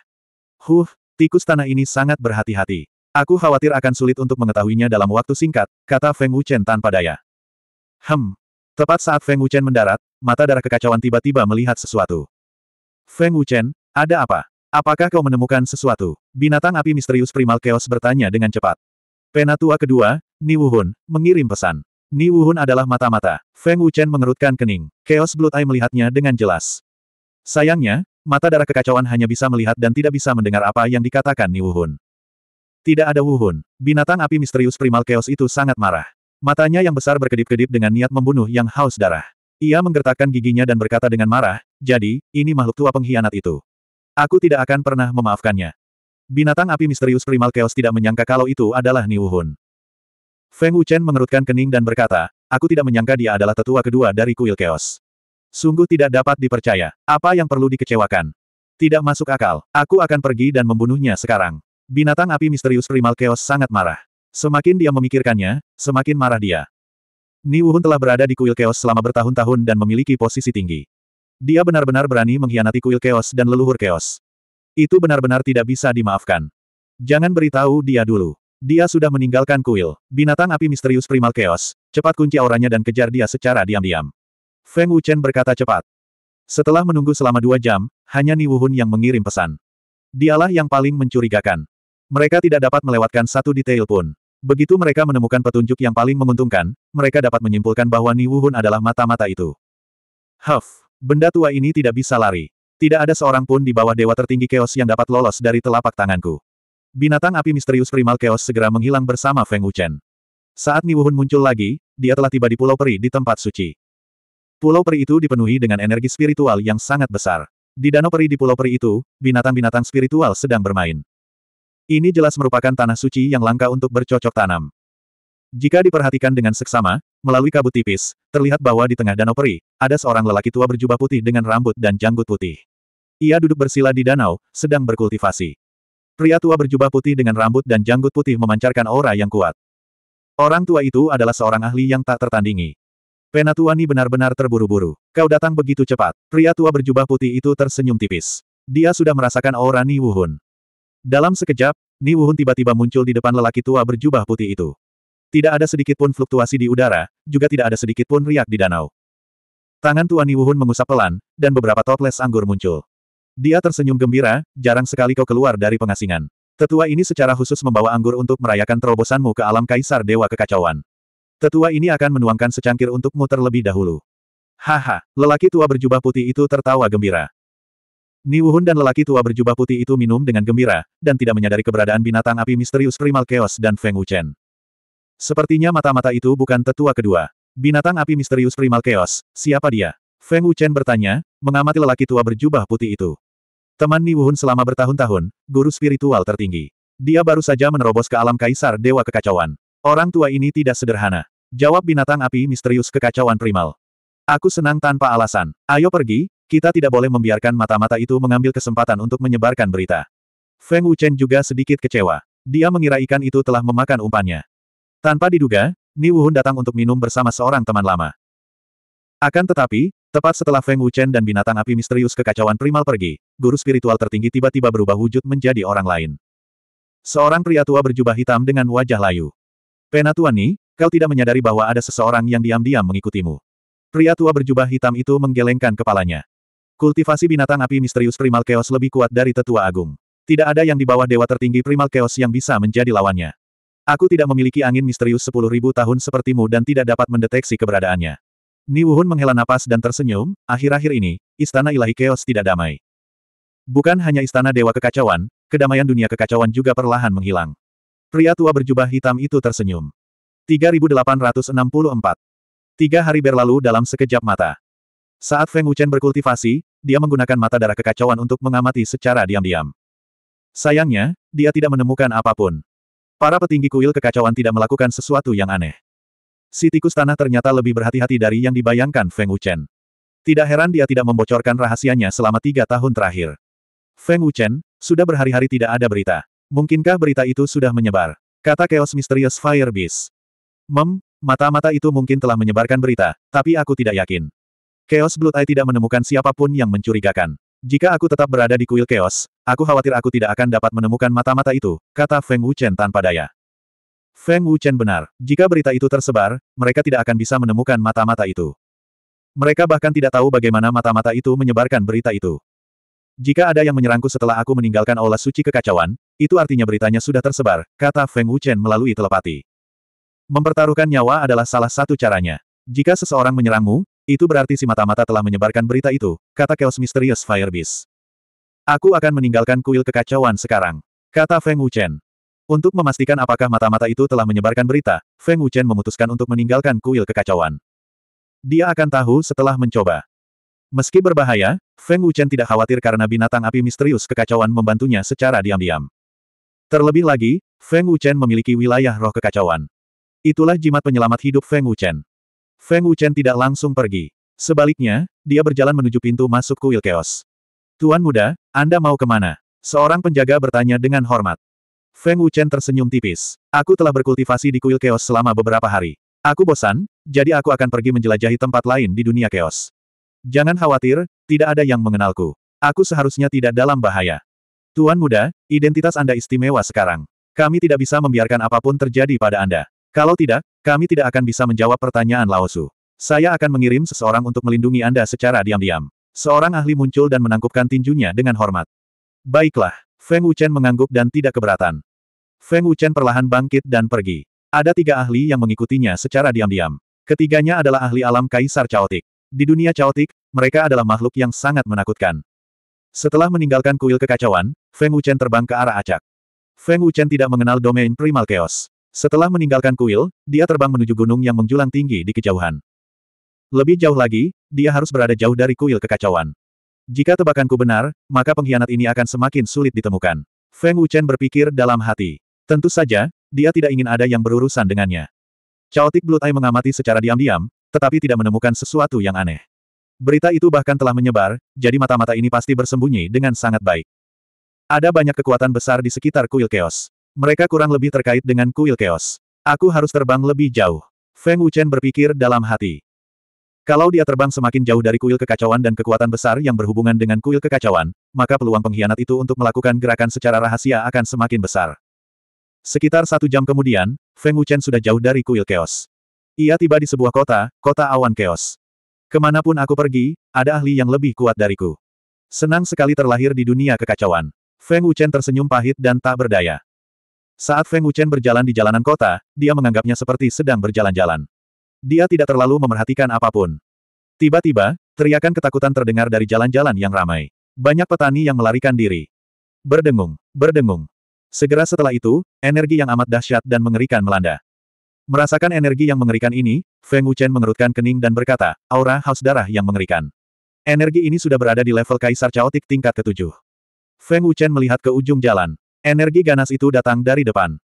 Huh, tikus tanah ini sangat berhati-hati. Aku khawatir akan sulit untuk mengetahuinya dalam waktu singkat, kata Feng Wuchen tanpa daya. Hem. Tepat saat Feng Wuchen mendarat, mata darah kekacauan tiba-tiba melihat sesuatu. Feng Wuchen, ada apa? Apakah kau menemukan sesuatu? Binatang api misterius Primal Chaos bertanya dengan cepat. Penatua kedua, Ni Niwuhun, mengirim pesan. Ni Wuhun adalah mata-mata. Feng Wuchen mengerutkan kening. Chaos Blood Eye melihatnya dengan jelas. Sayangnya, mata darah kekacauan hanya bisa melihat dan tidak bisa mendengar apa yang dikatakan Ni Wuhun. Tidak ada Wuhun. Binatang api misterius primal chaos itu sangat marah. Matanya yang besar berkedip-kedip dengan niat membunuh yang haus darah. Ia menggertakkan giginya dan berkata dengan marah, jadi, ini makhluk tua pengkhianat itu. Aku tidak akan pernah memaafkannya. Binatang api misterius primal chaos tidak menyangka kalau itu adalah Ni Wuhun. Feng Wuchen mengerutkan kening dan berkata, aku tidak menyangka dia adalah tetua kedua dari kuil keos. Sungguh tidak dapat dipercaya. Apa yang perlu dikecewakan? Tidak masuk akal. Aku akan pergi dan membunuhnya sekarang. Binatang api misterius primal keos sangat marah. Semakin dia memikirkannya, semakin marah dia. Ni Wuhun telah berada di kuil keos selama bertahun-tahun dan memiliki posisi tinggi. Dia benar-benar berani mengkhianati kuil keos dan leluhur keos. Itu benar-benar tidak bisa dimaafkan. Jangan beritahu dia dulu. Dia sudah meninggalkan kuil. Binatang api misterius primal chaos. Cepat kunci auranya dan kejar dia secara diam-diam. Feng Wuchen berkata cepat. Setelah menunggu selama dua jam, hanya Ni Wuhun yang mengirim pesan. Dialah yang paling mencurigakan. Mereka tidak dapat melewatkan satu detail pun. Begitu mereka menemukan petunjuk yang paling menguntungkan, mereka dapat menyimpulkan bahwa Ni Wuhun adalah mata-mata itu. Huff, benda tua ini tidak bisa lari. Tidak ada seorang pun di bawah dewa tertinggi chaos yang dapat lolos dari telapak tanganku. Binatang api misterius primal chaos segera menghilang bersama Feng Wuchen. Saat Niwuhun muncul lagi, dia telah tiba di Pulau Peri di tempat suci. Pulau Peri itu dipenuhi dengan energi spiritual yang sangat besar. Di Danau Peri di Pulau Peri itu, binatang-binatang spiritual sedang bermain. Ini jelas merupakan tanah suci yang langka untuk bercocok tanam. Jika diperhatikan dengan seksama, melalui kabut tipis, terlihat bahwa di tengah Danau Peri, ada seorang lelaki tua berjubah putih dengan rambut dan janggut putih. Ia duduk bersila di danau, sedang berkultivasi. Pria tua berjubah putih dengan rambut dan janggut putih memancarkan aura yang kuat. Orang tua itu adalah seorang ahli yang tak tertandingi. Penatuani benar-benar terburu-buru. Kau datang begitu cepat. Pria tua berjubah putih itu tersenyum tipis. Dia sudah merasakan aura Ni Wuhun. Dalam sekejap, Ni Wuhun tiba-tiba muncul di depan lelaki tua berjubah putih itu. Tidak ada sedikit pun fluktuasi di udara, juga tidak ada sedikit pun riak di danau. Tangan tua Ni Wuhun mengusap pelan, dan beberapa toples anggur muncul. Dia tersenyum gembira, jarang sekali kau keluar dari pengasingan. Tetua ini secara khusus membawa anggur untuk merayakan terobosanmu ke alam kaisar dewa kekacauan. Tetua ini akan menuangkan secangkir untukmu terlebih dahulu. Haha, lelaki tua berjubah putih itu tertawa gembira. Niwuhun dan lelaki tua berjubah putih itu minum dengan gembira, dan tidak menyadari keberadaan binatang api misterius primal chaos dan Feng Wuchen. Sepertinya mata-mata itu bukan tetua kedua. Binatang api misterius primal chaos, siapa dia? Feng Wuchen bertanya, mengamati lelaki tua berjubah putih itu. Teman Ni Wuhun selama bertahun-tahun, guru spiritual tertinggi. Dia baru saja menerobos ke alam kaisar dewa kekacauan. Orang tua ini tidak sederhana. Jawab binatang api misterius kekacauan primal. Aku senang tanpa alasan. Ayo pergi, kita tidak boleh membiarkan mata-mata itu mengambil kesempatan untuk menyebarkan berita. Feng Wuchen juga sedikit kecewa. Dia mengira ikan itu telah memakan umpannya. Tanpa diduga, Ni Wuhun datang untuk minum bersama seorang teman lama. Akan tetapi, Tepat setelah Feng Wuchen dan binatang api misterius kekacauan primal pergi, guru spiritual tertinggi tiba-tiba berubah wujud menjadi orang lain. Seorang pria tua berjubah hitam dengan wajah layu. Penatuani, kau tidak menyadari bahwa ada seseorang yang diam-diam mengikutimu. Pria tua berjubah hitam itu menggelengkan kepalanya. Kultivasi binatang api misterius primal chaos lebih kuat dari tetua agung. Tidak ada yang di bawah dewa tertinggi primal chaos yang bisa menjadi lawannya. Aku tidak memiliki angin misterius sepuluh ribu tahun sepertimu dan tidak dapat mendeteksi keberadaannya. Ni Wuhun menghela napas dan tersenyum, akhir-akhir ini, istana ilahi keos tidak damai. Bukan hanya istana dewa kekacauan, kedamaian dunia kekacauan juga perlahan menghilang. Pria tua berjubah hitam itu tersenyum. 3864. Tiga hari berlalu dalam sekejap mata. Saat Feng Wuchen berkultivasi, dia menggunakan mata darah kekacauan untuk mengamati secara diam-diam. Sayangnya, dia tidak menemukan apapun. Para petinggi kuil kekacauan tidak melakukan sesuatu yang aneh. Si tikus tanah ternyata lebih berhati-hati dari yang dibayangkan Feng Wuchen. Tidak heran dia tidak membocorkan rahasianya selama tiga tahun terakhir. Feng Wuchen, sudah berhari-hari tidak ada berita. Mungkinkah berita itu sudah menyebar? Kata Chaos Mysterious Fire Beast. Mem, mata-mata itu mungkin telah menyebarkan berita, tapi aku tidak yakin. Chaos Blood Eye tidak menemukan siapapun yang mencurigakan. Jika aku tetap berada di kuil Chaos, aku khawatir aku tidak akan dapat menemukan mata-mata itu, kata Feng Wuchen tanpa daya. Feng Wuchen benar, jika berita itu tersebar, mereka tidak akan bisa menemukan mata-mata itu. Mereka bahkan tidak tahu bagaimana mata-mata itu menyebarkan berita itu. Jika ada yang menyerangku setelah aku meninggalkan aula suci kekacauan, itu artinya beritanya sudah tersebar, kata Feng Wuchen melalui telepati. Mempertaruhkan nyawa adalah salah satu caranya. Jika seseorang menyerangmu, itu berarti si mata-mata telah menyebarkan berita itu, kata Chaos Mysterious Firebeast. Aku akan meninggalkan kuil kekacauan sekarang. Kata Feng Wuchen. Untuk memastikan apakah mata-mata itu telah menyebarkan berita, Feng Wuchen memutuskan untuk meninggalkan kuil kekacauan. Dia akan tahu setelah mencoba. Meski berbahaya, Feng Wuchen tidak khawatir karena binatang api misterius kekacauan membantunya secara diam-diam. Terlebih lagi, Feng Wuchen memiliki wilayah roh kekacauan. Itulah jimat penyelamat hidup Feng Wuchen. Feng Wuchen tidak langsung pergi. Sebaliknya, dia berjalan menuju pintu masuk kuil keos. Tuan muda, Anda mau kemana? Seorang penjaga bertanya dengan hormat. Feng Wuchen tersenyum tipis. Aku telah berkultivasi di kuil keos selama beberapa hari. Aku bosan, jadi aku akan pergi menjelajahi tempat lain di dunia keos. Jangan khawatir, tidak ada yang mengenalku. Aku seharusnya tidak dalam bahaya. Tuan muda, identitas Anda istimewa sekarang. Kami tidak bisa membiarkan apapun terjadi pada Anda. Kalau tidak, kami tidak akan bisa menjawab pertanyaan Laosu. Saya akan mengirim seseorang untuk melindungi Anda secara diam-diam. Seorang ahli muncul dan menangkupkan tinjunya dengan hormat. Baiklah, Feng Wuchen mengangguk dan tidak keberatan. Feng Wuchen perlahan bangkit dan pergi. Ada tiga ahli yang mengikutinya secara diam-diam. Ketiganya adalah ahli alam Kaisar Chaotik. Di dunia Chaotik, mereka adalah makhluk yang sangat menakutkan. Setelah meninggalkan kuil kekacauan, Feng Wuchen terbang ke arah acak. Feng Wuchen tidak mengenal domain primal chaos. Setelah meninggalkan kuil, dia terbang menuju gunung yang menjulang tinggi di kejauhan. Lebih jauh lagi, dia harus berada jauh dari kuil kekacauan. Jika tebakanku benar, maka pengkhianat ini akan semakin sulit ditemukan. Feng Wuchen berpikir dalam hati. Tentu saja, dia tidak ingin ada yang berurusan dengannya. Chaotic Blood Eye mengamati secara diam-diam, tetapi tidak menemukan sesuatu yang aneh. Berita itu bahkan telah menyebar, jadi mata-mata ini pasti bersembunyi dengan sangat baik. Ada banyak kekuatan besar di sekitar kuil Chaos. Mereka kurang lebih terkait dengan kuil Chaos. Aku harus terbang lebih jauh. Feng Wuchen berpikir dalam hati. Kalau dia terbang semakin jauh dari kuil kekacauan dan kekuatan besar yang berhubungan dengan kuil kekacauan, maka peluang pengkhianat itu untuk melakukan gerakan secara rahasia akan semakin besar. Sekitar satu jam kemudian, Feng Wuchen sudah jauh dari kuil keos. Ia tiba di sebuah kota, kota awan keos. Kemanapun aku pergi, ada ahli yang lebih kuat dariku. Senang sekali terlahir di dunia kekacauan. Feng Wuchen tersenyum pahit dan tak berdaya. Saat Feng Wuchen berjalan di jalanan kota, dia menganggapnya seperti sedang berjalan-jalan. Dia tidak terlalu memerhatikan apapun. Tiba-tiba, teriakan ketakutan terdengar dari jalan-jalan yang ramai. Banyak petani yang melarikan diri. Berdengung, berdengung. Segera setelah itu, energi yang amat dahsyat dan mengerikan melanda. Merasakan energi yang mengerikan ini, Feng Wuchen mengerutkan kening dan berkata, aura haus darah yang mengerikan. Energi ini sudah berada di level Kaisar Chaotic tingkat ketujuh. Feng Wuchen melihat ke ujung jalan. Energi ganas itu datang dari depan.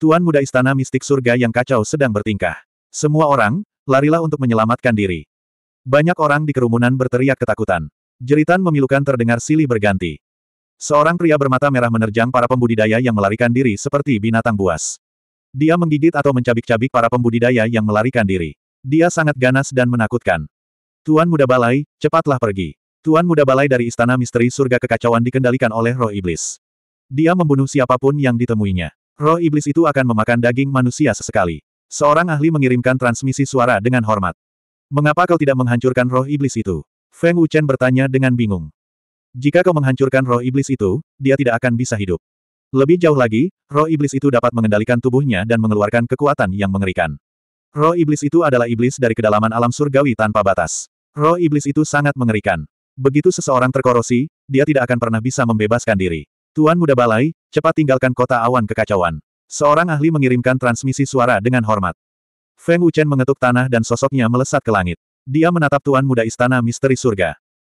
Tuan muda istana mistik surga yang kacau sedang bertingkah. Semua orang, larilah untuk menyelamatkan diri. Banyak orang di kerumunan berteriak ketakutan. Jeritan memilukan terdengar silih berganti. Seorang pria bermata merah menerjang para pembudidaya yang melarikan diri seperti binatang buas. Dia menggigit atau mencabik-cabik para pembudidaya yang melarikan diri. Dia sangat ganas dan menakutkan. Tuan Muda Balai, cepatlah pergi. Tuan Muda Balai dari Istana Misteri Surga Kekacauan dikendalikan oleh roh iblis. Dia membunuh siapapun yang ditemuinya. Roh iblis itu akan memakan daging manusia sesekali. Seorang ahli mengirimkan transmisi suara dengan hormat. Mengapa kau tidak menghancurkan roh iblis itu? Feng Wuchen bertanya dengan bingung. Jika kau menghancurkan roh iblis itu, dia tidak akan bisa hidup. Lebih jauh lagi, roh iblis itu dapat mengendalikan tubuhnya dan mengeluarkan kekuatan yang mengerikan. Roh iblis itu adalah iblis dari kedalaman alam surgawi tanpa batas. Roh iblis itu sangat mengerikan. Begitu seseorang terkorosi, dia tidak akan pernah bisa membebaskan diri. Tuan Muda Balai, cepat tinggalkan kota awan kekacauan. Seorang ahli mengirimkan transmisi suara dengan hormat. Feng Wuchen mengetuk tanah dan sosoknya melesat ke langit. Dia menatap tuan muda istana misteri surga.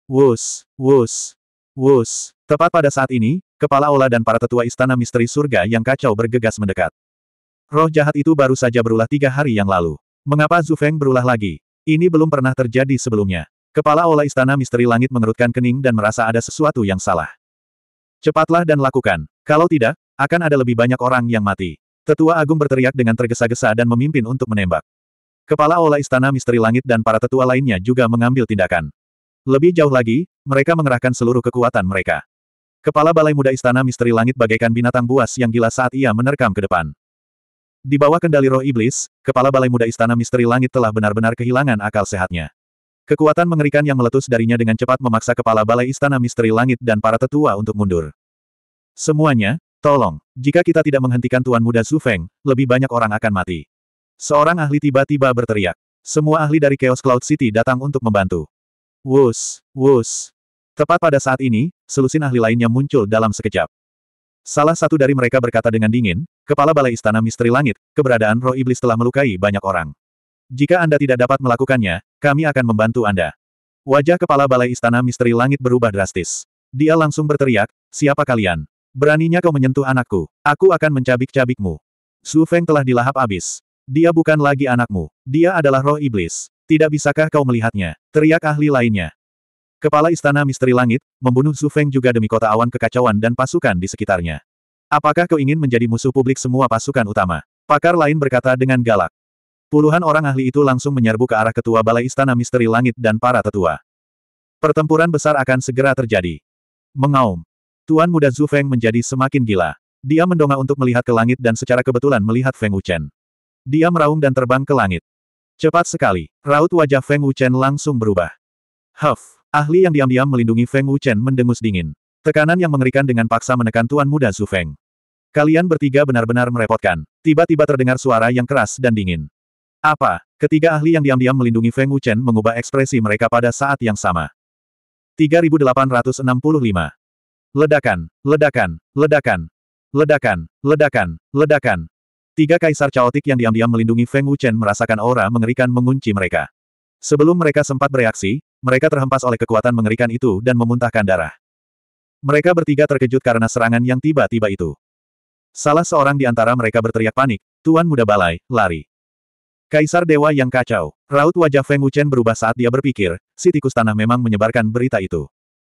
Wus, wus, wus. Tepat pada saat ini, kepala Ola dan para tetua istana misteri surga yang kacau bergegas mendekat. Roh jahat itu baru saja berulah tiga hari yang lalu. Mengapa Zhu Feng berulah lagi? Ini belum pernah terjadi sebelumnya. Kepala Ola Istana Misteri Langit mengerutkan kening dan merasa ada sesuatu yang salah. Cepatlah dan lakukan. Kalau tidak, akan ada lebih banyak orang yang mati. Tetua Agung berteriak dengan tergesa-gesa dan memimpin untuk menembak. Kepala Ola Istana Misteri Langit dan para tetua lainnya juga mengambil tindakan. Lebih jauh lagi, mereka mengerahkan seluruh kekuatan mereka. Kepala Balai Muda Istana Misteri Langit bagaikan binatang buas yang gila saat ia menerkam ke depan. Di bawah kendali roh iblis, Kepala Balai Muda Istana Misteri Langit telah benar-benar kehilangan akal sehatnya. Kekuatan mengerikan yang meletus darinya dengan cepat memaksa Kepala Balai Istana Misteri Langit dan para tetua untuk mundur. Semuanya, Tolong, jika kita tidak menghentikan Tuan Muda Su Feng, lebih banyak orang akan mati. Seorang ahli tiba-tiba berteriak. Semua ahli dari Chaos Cloud City datang untuk membantu. Wus, wus. Tepat pada saat ini, selusin ahli lainnya muncul dalam sekejap. Salah satu dari mereka berkata dengan dingin, Kepala Balai Istana Misteri Langit, keberadaan roh iblis telah melukai banyak orang. Jika Anda tidak dapat melakukannya, kami akan membantu Anda. Wajah Kepala Balai Istana Misteri Langit berubah drastis. Dia langsung berteriak, siapa kalian? Beraninya kau menyentuh anakku, aku akan mencabik-cabikmu. Su Feng telah dilahap abis. Dia bukan lagi anakmu, dia adalah roh iblis. Tidak bisakah kau melihatnya? Teriak ahli lainnya. Kepala Istana Misteri Langit, membunuh Su Feng juga demi kota awan kekacauan dan pasukan di sekitarnya. Apakah kau ingin menjadi musuh publik semua pasukan utama? Pakar lain berkata dengan galak. Puluhan orang ahli itu langsung menyerbu ke arah ketua Balai Istana Misteri Langit dan para tetua. Pertempuran besar akan segera terjadi. Mengaum. Tuan muda Zhu Feng menjadi semakin gila. Dia mendongak untuk melihat ke langit dan secara kebetulan melihat Feng Wuchen. Dia meraung dan terbang ke langit. Cepat sekali, raut wajah Feng Wuchen langsung berubah. Huff, ahli yang diam-diam melindungi Feng Wuchen mendengus dingin. Tekanan yang mengerikan dengan paksa menekan Tuan muda Zhu Feng. Kalian bertiga benar-benar merepotkan. Tiba-tiba terdengar suara yang keras dan dingin. Apa? Ketiga ahli yang diam-diam melindungi Feng Wuchen mengubah ekspresi mereka pada saat yang sama. 3865 Ledakan, ledakan, ledakan, ledakan, ledakan, ledakan. Tiga kaisar caotik yang diam-diam melindungi Feng Wuchen merasakan aura mengerikan mengunci mereka. Sebelum mereka sempat bereaksi, mereka terhempas oleh kekuatan mengerikan itu dan memuntahkan darah. Mereka bertiga terkejut karena serangan yang tiba-tiba itu. Salah seorang di antara mereka berteriak panik, Tuan Muda Balai, lari. Kaisar Dewa yang kacau. Raut wajah Feng Wuchen berubah saat dia berpikir, si tikus tanah memang menyebarkan berita itu.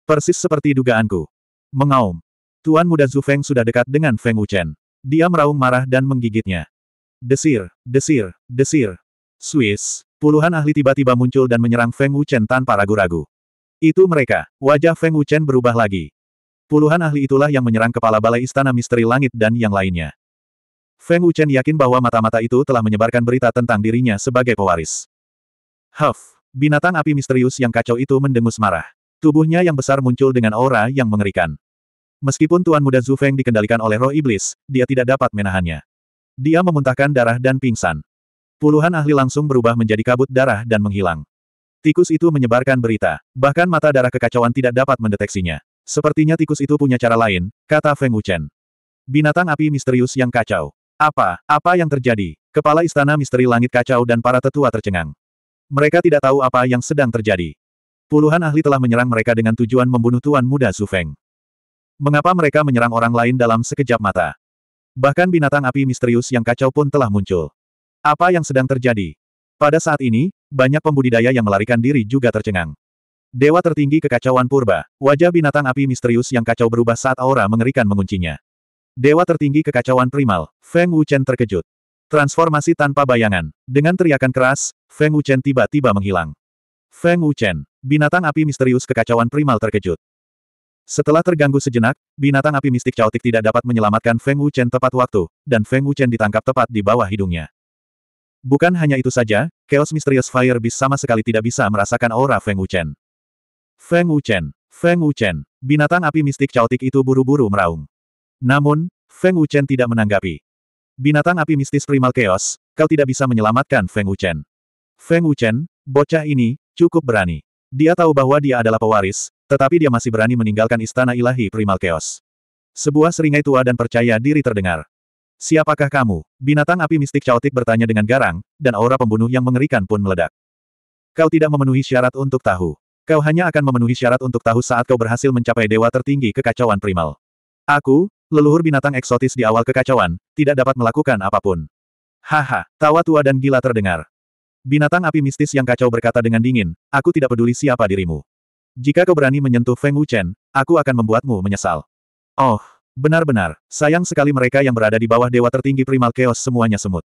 Persis seperti dugaanku. Mengaum. Tuan muda Zhu Feng sudah dekat dengan Feng Wuchen. Dia meraung marah dan menggigitnya. Desir, desir, desir. Swiss, puluhan ahli tiba-tiba muncul dan menyerang Feng Wuchen tanpa ragu-ragu. Itu mereka, wajah Feng Wuchen berubah lagi. Puluhan ahli itulah yang menyerang kepala balai istana misteri langit dan yang lainnya. Feng Wuchen yakin bahwa mata-mata itu telah menyebarkan berita tentang dirinya sebagai pewaris. Huff, binatang api misterius yang kacau itu mendengus marah. Tubuhnya yang besar muncul dengan aura yang mengerikan. Meskipun Tuan Muda Zhu Feng dikendalikan oleh roh iblis, dia tidak dapat menahannya. Dia memuntahkan darah dan pingsan. Puluhan ahli langsung berubah menjadi kabut darah dan menghilang. Tikus itu menyebarkan berita, bahkan mata darah kekacauan tidak dapat mendeteksinya. Sepertinya tikus itu punya cara lain, kata Feng Wuchen. Binatang api misterius yang kacau. Apa, apa yang terjadi? Kepala istana misteri langit kacau dan para tetua tercengang. Mereka tidak tahu apa yang sedang terjadi. Puluhan ahli telah menyerang mereka dengan tujuan membunuh Tuan Muda Zufeng. Mengapa mereka menyerang orang lain dalam sekejap mata? Bahkan binatang api misterius yang kacau pun telah muncul. Apa yang sedang terjadi? Pada saat ini, banyak pembudidaya yang melarikan diri juga tercengang. Dewa tertinggi kekacauan purba, wajah binatang api misterius yang kacau berubah saat aura mengerikan menguncinya. Dewa tertinggi kekacauan primal, Feng Wuchen terkejut. Transformasi tanpa bayangan. Dengan teriakan keras, Feng Wuchen tiba-tiba menghilang. Feng Wuchen, binatang api misterius kekacauan primal terkejut. Setelah terganggu sejenak, binatang api mistik caotik tidak dapat menyelamatkan Feng Wuchen tepat waktu, dan Feng Wuchen ditangkap tepat di bawah hidungnya. Bukan hanya itu saja, Chaos Mysterious Fire Beast sama sekali tidak bisa merasakan aura Feng Wuchen. Feng Wuchen, Feng Wuchen, binatang api mistik caotik itu buru-buru meraung. Namun, Feng Wuchen tidak menanggapi. Binatang api mistis primal chaos, kau tidak bisa menyelamatkan Feng Wuchen. Feng Wuchen, bocah ini, cukup berani. Dia tahu bahwa dia adalah pewaris, tetapi dia masih berani meninggalkan istana ilahi primal chaos. Sebuah seringai tua dan percaya diri terdengar. Siapakah kamu? Binatang api mistik caotik bertanya dengan garang, dan aura pembunuh yang mengerikan pun meledak. Kau tidak memenuhi syarat untuk tahu. Kau hanya akan memenuhi syarat untuk tahu saat kau berhasil mencapai dewa tertinggi kekacauan primal. Aku, leluhur binatang eksotis di awal kekacauan, tidak dapat melakukan apapun. Haha, tawa tua dan gila terdengar. Binatang api mistis yang kacau berkata dengan dingin, aku tidak peduli siapa dirimu. Jika kau berani menyentuh Feng Wuchen, aku akan membuatmu menyesal. Oh, benar-benar, sayang sekali mereka yang berada di bawah dewa tertinggi primal chaos semuanya semut.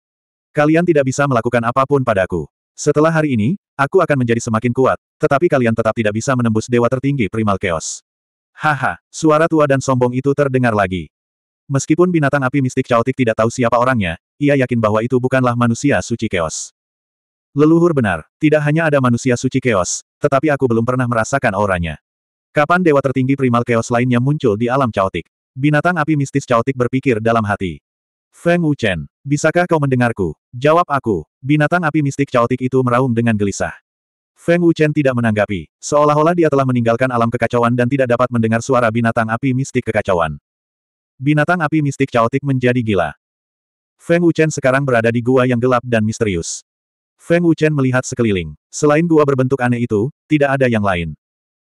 Kalian tidak bisa melakukan apapun padaku. Setelah hari ini, aku akan menjadi semakin kuat, tetapi kalian tetap tidak bisa menembus dewa tertinggi primal chaos. Haha, suara tua dan sombong itu terdengar lagi. Meskipun binatang api mistik caotik tidak tahu siapa orangnya, ia yakin bahwa itu bukanlah manusia suci chaos. Leluhur benar, tidak hanya ada manusia suci keos, tetapi aku belum pernah merasakan auranya. Kapan dewa tertinggi primal keos lainnya muncul di alam caotik? Binatang api mistis caotik berpikir dalam hati. Feng Wuchen, bisakah kau mendengarku? Jawab aku, binatang api mistik caotik itu meraung dengan gelisah. Feng Wuchen tidak menanggapi, seolah-olah dia telah meninggalkan alam kekacauan dan tidak dapat mendengar suara binatang api mistik kekacauan. Binatang api mistik caotik menjadi gila. Feng Wuchen sekarang berada di gua yang gelap dan misterius. Feng Wuchen melihat sekeliling. Selain gua berbentuk aneh itu, tidak ada yang lain.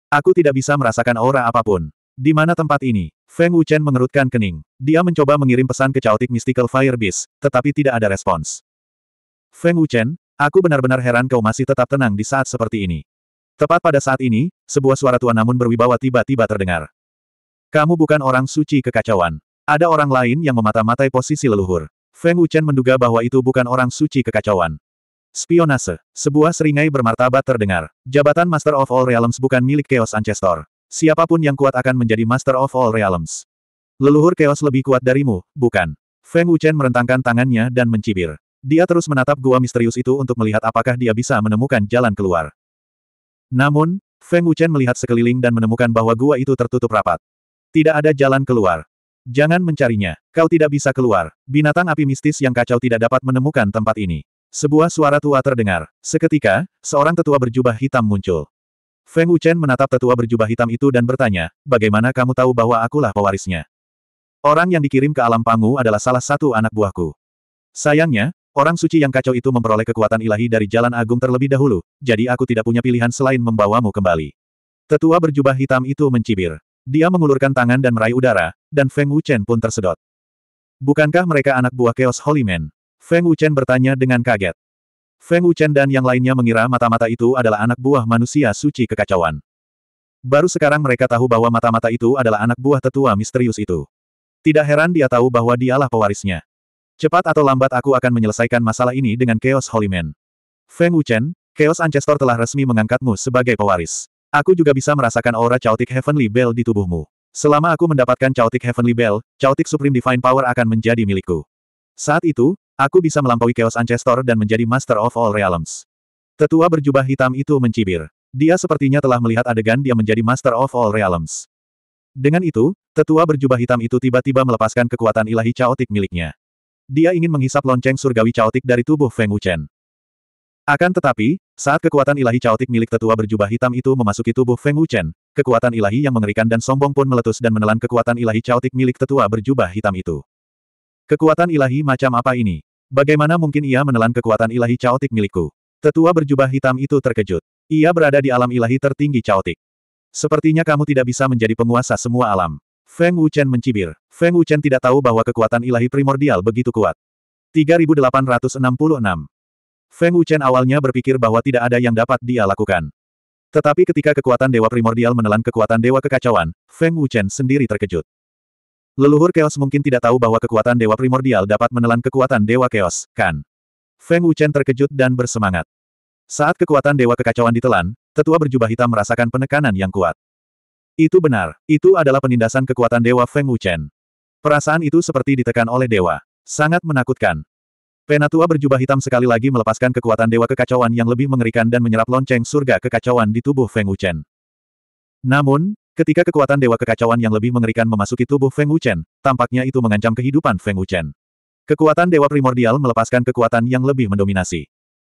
Aku tidak bisa merasakan aura apapun. Di mana tempat ini? Feng Wuchen mengerutkan kening. Dia mencoba mengirim pesan ke Chaotic Mystical Fire Beast, tetapi tidak ada respons. Feng Wuchen, aku benar-benar heran kau masih tetap tenang di saat seperti ini. Tepat pada saat ini, sebuah suara tua namun berwibawa tiba-tiba terdengar. Kamu bukan orang suci kekacauan. Ada orang lain yang memata-matai posisi leluhur. Feng Wuchen menduga bahwa itu bukan orang suci kekacauan. Spionase. Sebuah seringai bermartabat terdengar. Jabatan Master of All Realms bukan milik Chaos Ancestor. Siapapun yang kuat akan menjadi Master of All Realms. Leluhur Chaos lebih kuat darimu, bukan? Feng Wuchen merentangkan tangannya dan mencibir. Dia terus menatap gua misterius itu untuk melihat apakah dia bisa menemukan jalan keluar. Namun, Feng Wuchen melihat sekeliling dan menemukan bahwa gua itu tertutup rapat. Tidak ada jalan keluar. Jangan mencarinya. Kau tidak bisa keluar. Binatang api mistis yang kacau tidak dapat menemukan tempat ini. Sebuah suara tua terdengar. Seketika, seorang tetua berjubah hitam muncul. Feng Wuchen menatap tetua berjubah hitam itu dan bertanya, bagaimana kamu tahu bahwa akulah pewarisnya? Orang yang dikirim ke alam pangu adalah salah satu anak buahku. Sayangnya, orang suci yang kacau itu memperoleh kekuatan ilahi dari jalan agung terlebih dahulu, jadi aku tidak punya pilihan selain membawamu kembali. Tetua berjubah hitam itu mencibir. Dia mengulurkan tangan dan meraih udara, dan Feng Wuchen pun tersedot. Bukankah mereka anak buah Chaos Holy Man? Feng Wuchen bertanya dengan kaget. Feng Wuchen dan yang lainnya mengira mata-mata itu adalah anak buah manusia suci kekacauan. Baru sekarang mereka tahu bahwa mata-mata itu adalah anak buah tetua misterius itu. Tidak heran dia tahu bahwa dialah pewarisnya. Cepat atau lambat aku akan menyelesaikan masalah ini dengan Chaos Holy Man. Feng Wuchen, Chaos Ancestor telah resmi mengangkatmu sebagai pewaris. Aku juga bisa merasakan aura Chaotic Heavenly Bell di tubuhmu. Selama aku mendapatkan Chaotic Heavenly Bell, Chaotic Supreme Divine Power akan menjadi milikku. Saat itu, Aku bisa melampaui Chaos Ancestor dan menjadi Master of All Realms. Tetua berjubah hitam itu mencibir. Dia sepertinya telah melihat adegan dia menjadi Master of All Realms. Dengan itu, tetua berjubah hitam itu tiba-tiba melepaskan kekuatan ilahi caotik miliknya. Dia ingin menghisap lonceng surgawi caotik dari tubuh Feng Wuchen. Akan tetapi, saat kekuatan ilahi caotik milik tetua berjubah hitam itu memasuki tubuh Feng Wuchen, kekuatan ilahi yang mengerikan dan sombong pun meletus dan menelan kekuatan ilahi caotik milik tetua berjubah hitam itu. Kekuatan ilahi macam apa ini? Bagaimana mungkin ia menelan kekuatan ilahi caotik milikku? Tetua berjubah hitam itu terkejut. Ia berada di alam ilahi tertinggi caotik. Sepertinya kamu tidak bisa menjadi penguasa semua alam. Feng Wuchen mencibir. Feng Wuchen tidak tahu bahwa kekuatan ilahi primordial begitu kuat. 3866 Feng Wuchen awalnya berpikir bahwa tidak ada yang dapat dia lakukan. Tetapi ketika kekuatan dewa primordial menelan kekuatan dewa kekacauan, Feng Wuchen sendiri terkejut. Leluhur Chaos mungkin tidak tahu bahwa kekuatan Dewa Primordial dapat menelan kekuatan Dewa Chaos, kan? Feng Wuchen terkejut dan bersemangat. Saat kekuatan Dewa Kekacauan ditelan, tetua berjubah hitam merasakan penekanan yang kuat. Itu benar, itu adalah penindasan kekuatan Dewa Feng Wuchen. Perasaan itu seperti ditekan oleh Dewa. Sangat menakutkan. Penatua berjubah hitam sekali lagi melepaskan kekuatan Dewa Kekacauan yang lebih mengerikan dan menyerap lonceng surga kekacauan di tubuh Feng Wuchen. Namun, Ketika kekuatan Dewa Kekacauan yang lebih mengerikan memasuki tubuh Feng Wuchen, tampaknya itu mengancam kehidupan Feng Wuchen. Kekuatan Dewa Primordial melepaskan kekuatan yang lebih mendominasi.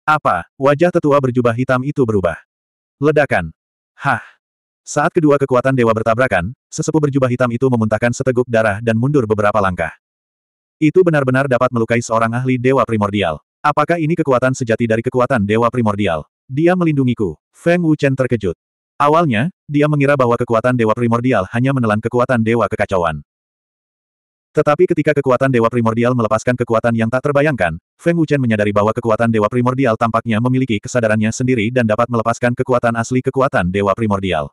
Apa? Wajah tetua berjubah hitam itu berubah. Ledakan. Hah. Saat kedua kekuatan dewa bertabrakan, sesepuh berjubah hitam itu memuntahkan seteguk darah dan mundur beberapa langkah. Itu benar-benar dapat melukai seorang ahli dewa primordial. Apakah ini kekuatan sejati dari kekuatan dewa primordial? Dia melindungiku. Feng Wuchen terkejut. Awalnya, dia mengira bahwa kekuatan Dewa Primordial hanya menelan kekuatan Dewa Kekacauan. Tetapi ketika kekuatan Dewa Primordial melepaskan kekuatan yang tak terbayangkan, Feng Wuchen menyadari bahwa kekuatan Dewa Primordial tampaknya memiliki kesadarannya sendiri dan dapat melepaskan kekuatan asli kekuatan Dewa Primordial.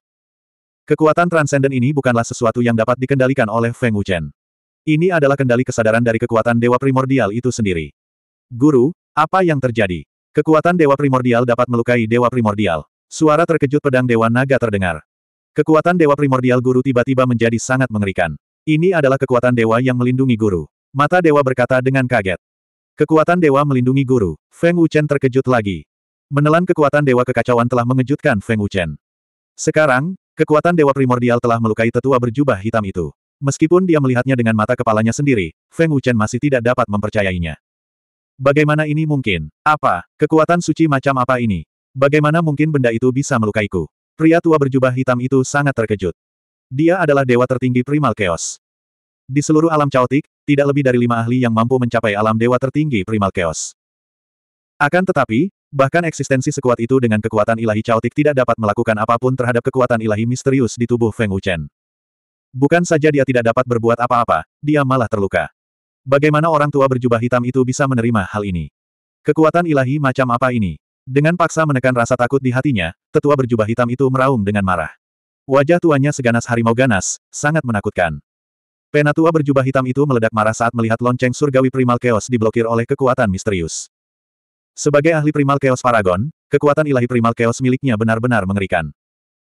Kekuatan transenden ini bukanlah sesuatu yang dapat dikendalikan oleh Feng Wuchen. Ini adalah kendali kesadaran dari kekuatan Dewa Primordial itu sendiri. Guru, apa yang terjadi? Kekuatan Dewa Primordial dapat melukai Dewa Primordial. Suara terkejut pedang Dewa Naga terdengar. Kekuatan Dewa Primordial Guru tiba-tiba menjadi sangat mengerikan. Ini adalah kekuatan Dewa yang melindungi Guru. Mata Dewa berkata dengan kaget. Kekuatan Dewa melindungi Guru, Feng Wuchen terkejut lagi. Menelan kekuatan Dewa Kekacauan telah mengejutkan Feng Wuchen. Sekarang, kekuatan Dewa Primordial telah melukai tetua berjubah hitam itu. Meskipun dia melihatnya dengan mata kepalanya sendiri, Feng Wuchen masih tidak dapat mempercayainya. Bagaimana ini mungkin? Apa? Kekuatan suci macam apa ini? Bagaimana mungkin benda itu bisa melukaiku? Pria tua berjubah hitam itu sangat terkejut. Dia adalah dewa tertinggi primal chaos. Di seluruh alam caotik, tidak lebih dari lima ahli yang mampu mencapai alam dewa tertinggi primal chaos. Akan tetapi, bahkan eksistensi sekuat itu dengan kekuatan ilahi caotik tidak dapat melakukan apapun terhadap kekuatan ilahi misterius di tubuh Feng Wuchen. Bukan saja dia tidak dapat berbuat apa-apa, dia malah terluka. Bagaimana orang tua berjubah hitam itu bisa menerima hal ini? Kekuatan ilahi macam apa ini? Dengan paksa menekan rasa takut di hatinya, tetua berjubah hitam itu meraung dengan marah. Wajah tuanya seganas harimau ganas, sangat menakutkan. Penatua berjubah hitam itu meledak marah saat melihat lonceng surgawi primal chaos diblokir oleh kekuatan misterius. Sebagai ahli primal chaos paragon, kekuatan ilahi primal chaos miliknya benar-benar mengerikan.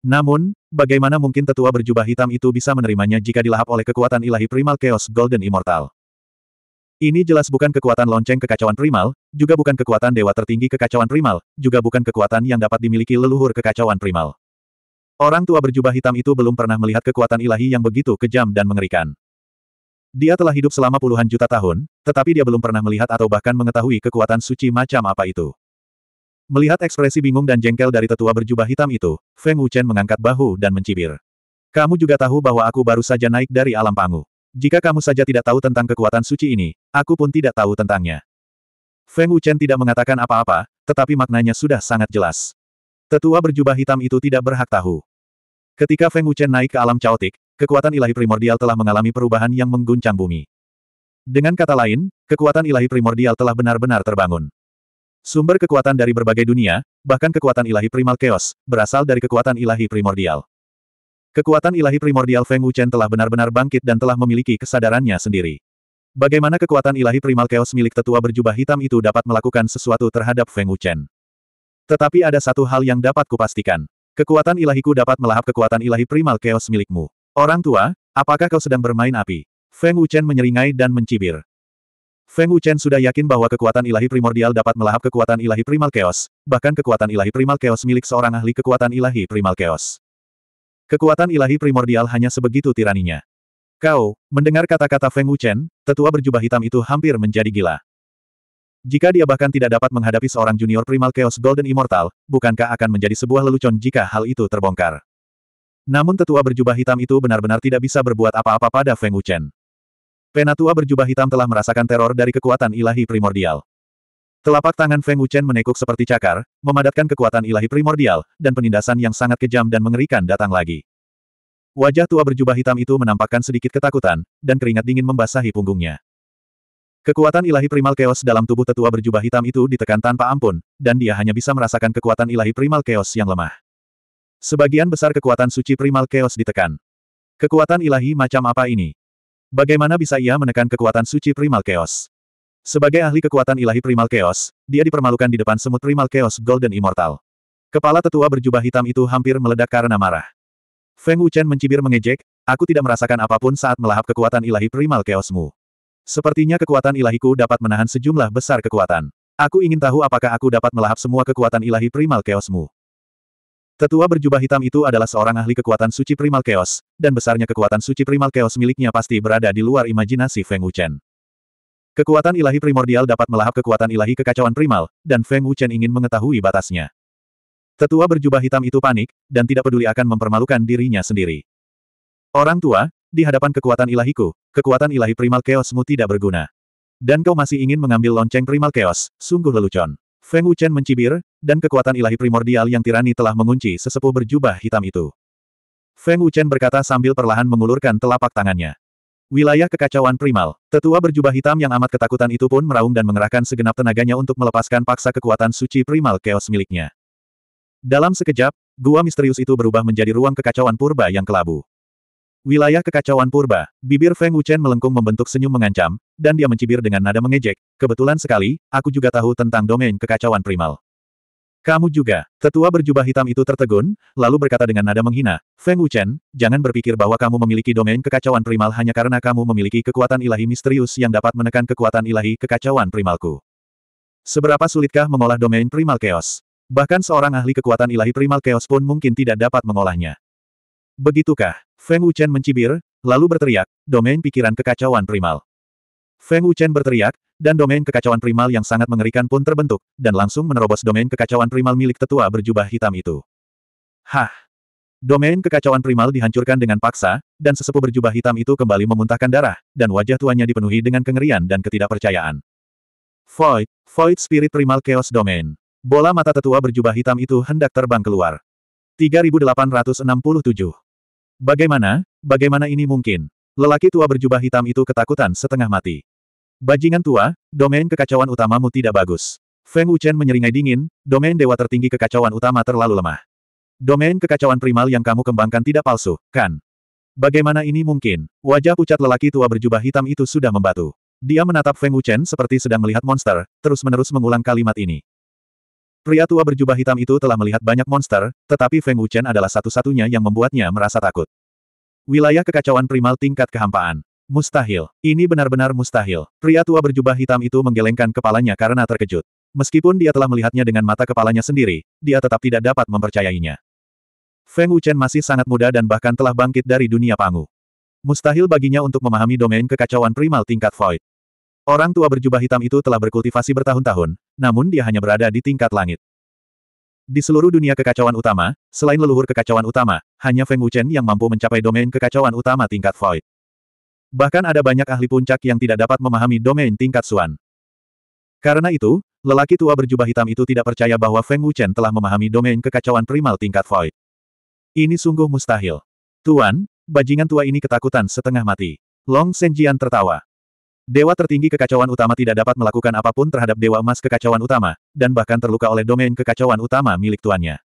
Namun, bagaimana mungkin tetua berjubah hitam itu bisa menerimanya jika dilahap oleh kekuatan ilahi primal chaos Golden Immortal? Ini jelas bukan kekuatan lonceng kekacauan primal, juga bukan kekuatan dewa tertinggi kekacauan primal, juga bukan kekuatan yang dapat dimiliki leluhur kekacauan primal. Orang tua berjubah hitam itu belum pernah melihat kekuatan ilahi yang begitu kejam dan mengerikan. Dia telah hidup selama puluhan juta tahun, tetapi dia belum pernah melihat atau bahkan mengetahui kekuatan suci macam apa itu. Melihat ekspresi bingung dan jengkel dari tetua berjubah hitam itu, Feng Wuchen mengangkat bahu dan mencibir. Kamu juga tahu bahwa aku baru saja naik dari alam pangu. Jika kamu saja tidak tahu tentang kekuatan suci ini, aku pun tidak tahu tentangnya. Feng Wuchen tidak mengatakan apa-apa, tetapi maknanya sudah sangat jelas. Tetua berjubah hitam itu tidak berhak tahu. Ketika Feng Wuchen naik ke alam caotik, kekuatan ilahi primordial telah mengalami perubahan yang mengguncang bumi. Dengan kata lain, kekuatan ilahi primordial telah benar-benar terbangun. Sumber kekuatan dari berbagai dunia, bahkan kekuatan ilahi primal chaos, berasal dari kekuatan ilahi primordial. Kekuatan ilahi primordial Feng Wuchen telah benar-benar bangkit dan telah memiliki kesadarannya sendiri. Bagaimana kekuatan ilahi primal chaos milik tetua berjubah hitam itu dapat melakukan sesuatu terhadap Feng Wuchen? Tetapi ada satu hal yang dapat kupastikan. Kekuatan ilahiku dapat melahap kekuatan ilahi primal chaos milikmu. Orang tua, apakah kau sedang bermain api? Feng Wuchen menyeringai dan mencibir. Feng Wuchen sudah yakin bahwa kekuatan ilahi primordial dapat melahap kekuatan ilahi primal chaos, bahkan kekuatan ilahi primal chaos milik seorang ahli kekuatan ilahi primal chaos. Kekuatan ilahi primordial hanya sebegitu tiraninya. Kau, mendengar kata-kata Feng Wuchen, tetua berjubah hitam itu hampir menjadi gila. Jika dia bahkan tidak dapat menghadapi seorang junior primal Chaos Golden Immortal, bukankah akan menjadi sebuah lelucon jika hal itu terbongkar? Namun tetua berjubah hitam itu benar-benar tidak bisa berbuat apa-apa pada Feng Wuchen. Penatua berjubah hitam telah merasakan teror dari kekuatan ilahi primordial. Telapak tangan Feng Wuchen menekuk seperti cakar, memadatkan kekuatan ilahi primordial, dan penindasan yang sangat kejam dan mengerikan datang lagi. Wajah tua berjubah hitam itu menampakkan sedikit ketakutan, dan keringat dingin membasahi punggungnya. Kekuatan ilahi primal chaos dalam tubuh tetua berjubah hitam itu ditekan tanpa ampun, dan dia hanya bisa merasakan kekuatan ilahi primal chaos yang lemah. Sebagian besar kekuatan suci primal chaos ditekan. Kekuatan ilahi macam apa ini? Bagaimana bisa ia menekan kekuatan suci primal chaos? Sebagai ahli kekuatan ilahi Primal Chaos, dia dipermalukan di depan semut Primal Chaos Golden Immortal. Kepala tetua berjubah hitam itu hampir meledak karena marah. Feng Wuchen mencibir mengejek, aku tidak merasakan apapun saat melahap kekuatan ilahi Primal Chaosmu. Sepertinya kekuatan ilahiku dapat menahan sejumlah besar kekuatan. Aku ingin tahu apakah aku dapat melahap semua kekuatan ilahi Primal Chaosmu. Tetua berjubah hitam itu adalah seorang ahli kekuatan suci Primal Chaos, dan besarnya kekuatan suci Primal Chaos miliknya pasti berada di luar imajinasi Feng Wuchen. Kekuatan ilahi primordial dapat melahap kekuatan ilahi kekacauan primal, dan Feng Wuchen ingin mengetahui batasnya. Tetua berjubah hitam itu panik, dan tidak peduli akan mempermalukan dirinya sendiri. Orang tua, di hadapan kekuatan ilahiku, kekuatan ilahi primal chaosmu tidak berguna. Dan kau masih ingin mengambil lonceng primal chaos, sungguh lelucon. Feng Wuchen mencibir, dan kekuatan ilahi primordial yang tirani telah mengunci sesepuh berjubah hitam itu. Feng Wuchen berkata sambil perlahan mengulurkan telapak tangannya. Wilayah kekacauan primal. Tetua berjubah hitam yang amat ketakutan itu pun meraung dan mengerahkan segenap tenaganya untuk melepaskan paksa kekuatan suci primal chaos miliknya. Dalam sekejap, gua misterius itu berubah menjadi ruang kekacauan purba yang kelabu. Wilayah kekacauan purba, bibir Feng Wuchen melengkung membentuk senyum mengancam, dan dia mencibir dengan nada mengejek, kebetulan sekali, aku juga tahu tentang domain kekacauan primal. Kamu juga. Tetua berjubah hitam itu tertegun, lalu berkata dengan nada menghina, Feng Wuchen, jangan berpikir bahwa kamu memiliki domain kekacauan primal hanya karena kamu memiliki kekuatan ilahi misterius yang dapat menekan kekuatan ilahi kekacauan primalku. Seberapa sulitkah mengolah domain primal chaos? Bahkan seorang ahli kekuatan ilahi primal chaos pun mungkin tidak dapat mengolahnya. Begitukah? Feng Wuchen mencibir, lalu berteriak, domain pikiran kekacauan primal. Feng Wuchen berteriak, dan domain kekacauan primal yang sangat mengerikan pun terbentuk, dan langsung menerobos domain kekacauan primal milik tetua berjubah hitam itu. Hah! Domain kekacauan primal dihancurkan dengan paksa, dan sesepuh berjubah hitam itu kembali memuntahkan darah, dan wajah tuanya dipenuhi dengan kengerian dan ketidakpercayaan. Void, Void Spirit Primal Chaos Domain. Bola mata tetua berjubah hitam itu hendak terbang keluar. 3867. Bagaimana, bagaimana ini mungkin? Lelaki tua berjubah hitam itu ketakutan setengah mati. Bajingan tua, domain kekacauan utamamu tidak bagus. Feng Wuchen menyeringai dingin, domain dewa tertinggi kekacauan utama terlalu lemah. Domain kekacauan primal yang kamu kembangkan tidak palsu, kan? Bagaimana ini mungkin? Wajah pucat lelaki tua berjubah hitam itu sudah membatu. Dia menatap Feng Wuchen seperti sedang melihat monster, terus-menerus mengulang kalimat ini. Pria tua berjubah hitam itu telah melihat banyak monster, tetapi Feng Wuchen adalah satu-satunya yang membuatnya merasa takut. Wilayah kekacauan primal tingkat kehampaan. Mustahil. Ini benar-benar mustahil. Pria tua berjubah hitam itu menggelengkan kepalanya karena terkejut. Meskipun dia telah melihatnya dengan mata kepalanya sendiri, dia tetap tidak dapat mempercayainya. Feng Wuchen masih sangat muda dan bahkan telah bangkit dari dunia Pangu. Mustahil baginya untuk memahami domain kekacauan primal tingkat void. Orang tua berjubah hitam itu telah berkultivasi bertahun-tahun, namun dia hanya berada di tingkat langit. Di seluruh dunia kekacauan utama, selain leluhur kekacauan utama, hanya Feng Wuchen yang mampu mencapai domain kekacauan utama tingkat void. Bahkan ada banyak ahli puncak yang tidak dapat memahami domain tingkat Suan. Karena itu, lelaki tua berjubah hitam itu tidak percaya bahwa Feng Wuchen telah memahami domain kekacauan primal tingkat void. Ini sungguh mustahil. Tuan, bajingan tua ini ketakutan setengah mati. Long Senjian tertawa. Dewa tertinggi kekacauan utama tidak dapat melakukan apapun terhadap Dewa Emas Kekacauan Utama, dan bahkan terluka oleh domain kekacauan utama milik tuannya.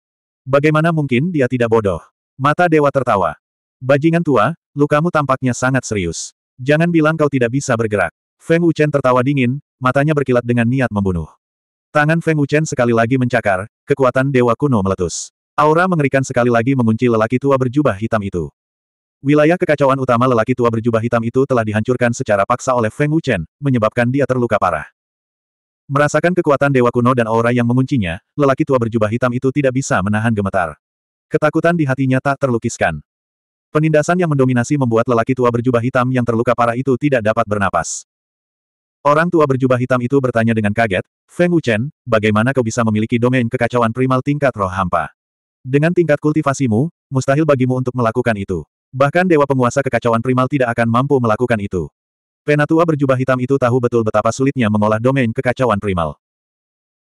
Bagaimana mungkin dia tidak bodoh? Mata Dewa tertawa. Bajingan tua, Lukamu tampaknya sangat serius. Jangan bilang kau tidak bisa bergerak. Feng Wuchen tertawa dingin, matanya berkilat dengan niat membunuh. Tangan Feng Wuchen sekali lagi mencakar, kekuatan dewa kuno meletus. Aura mengerikan sekali lagi mengunci lelaki tua berjubah hitam itu. Wilayah kekacauan utama lelaki tua berjubah hitam itu telah dihancurkan secara paksa oleh Feng Wuchen, menyebabkan dia terluka parah. Merasakan kekuatan dewa kuno dan aura yang menguncinya, lelaki tua berjubah hitam itu tidak bisa menahan gemetar. Ketakutan di hatinya tak terlukiskan. Penindasan yang mendominasi membuat lelaki tua berjubah hitam yang terluka parah itu tidak dapat bernapas. Orang tua berjubah hitam itu bertanya dengan kaget, Feng Wuchen, bagaimana kau bisa memiliki domain kekacauan primal tingkat roh hampa? Dengan tingkat kultivasimu, mustahil bagimu untuk melakukan itu. Bahkan dewa penguasa kekacauan primal tidak akan mampu melakukan itu. Penatua berjubah hitam itu tahu betul betapa sulitnya mengolah domain kekacauan primal.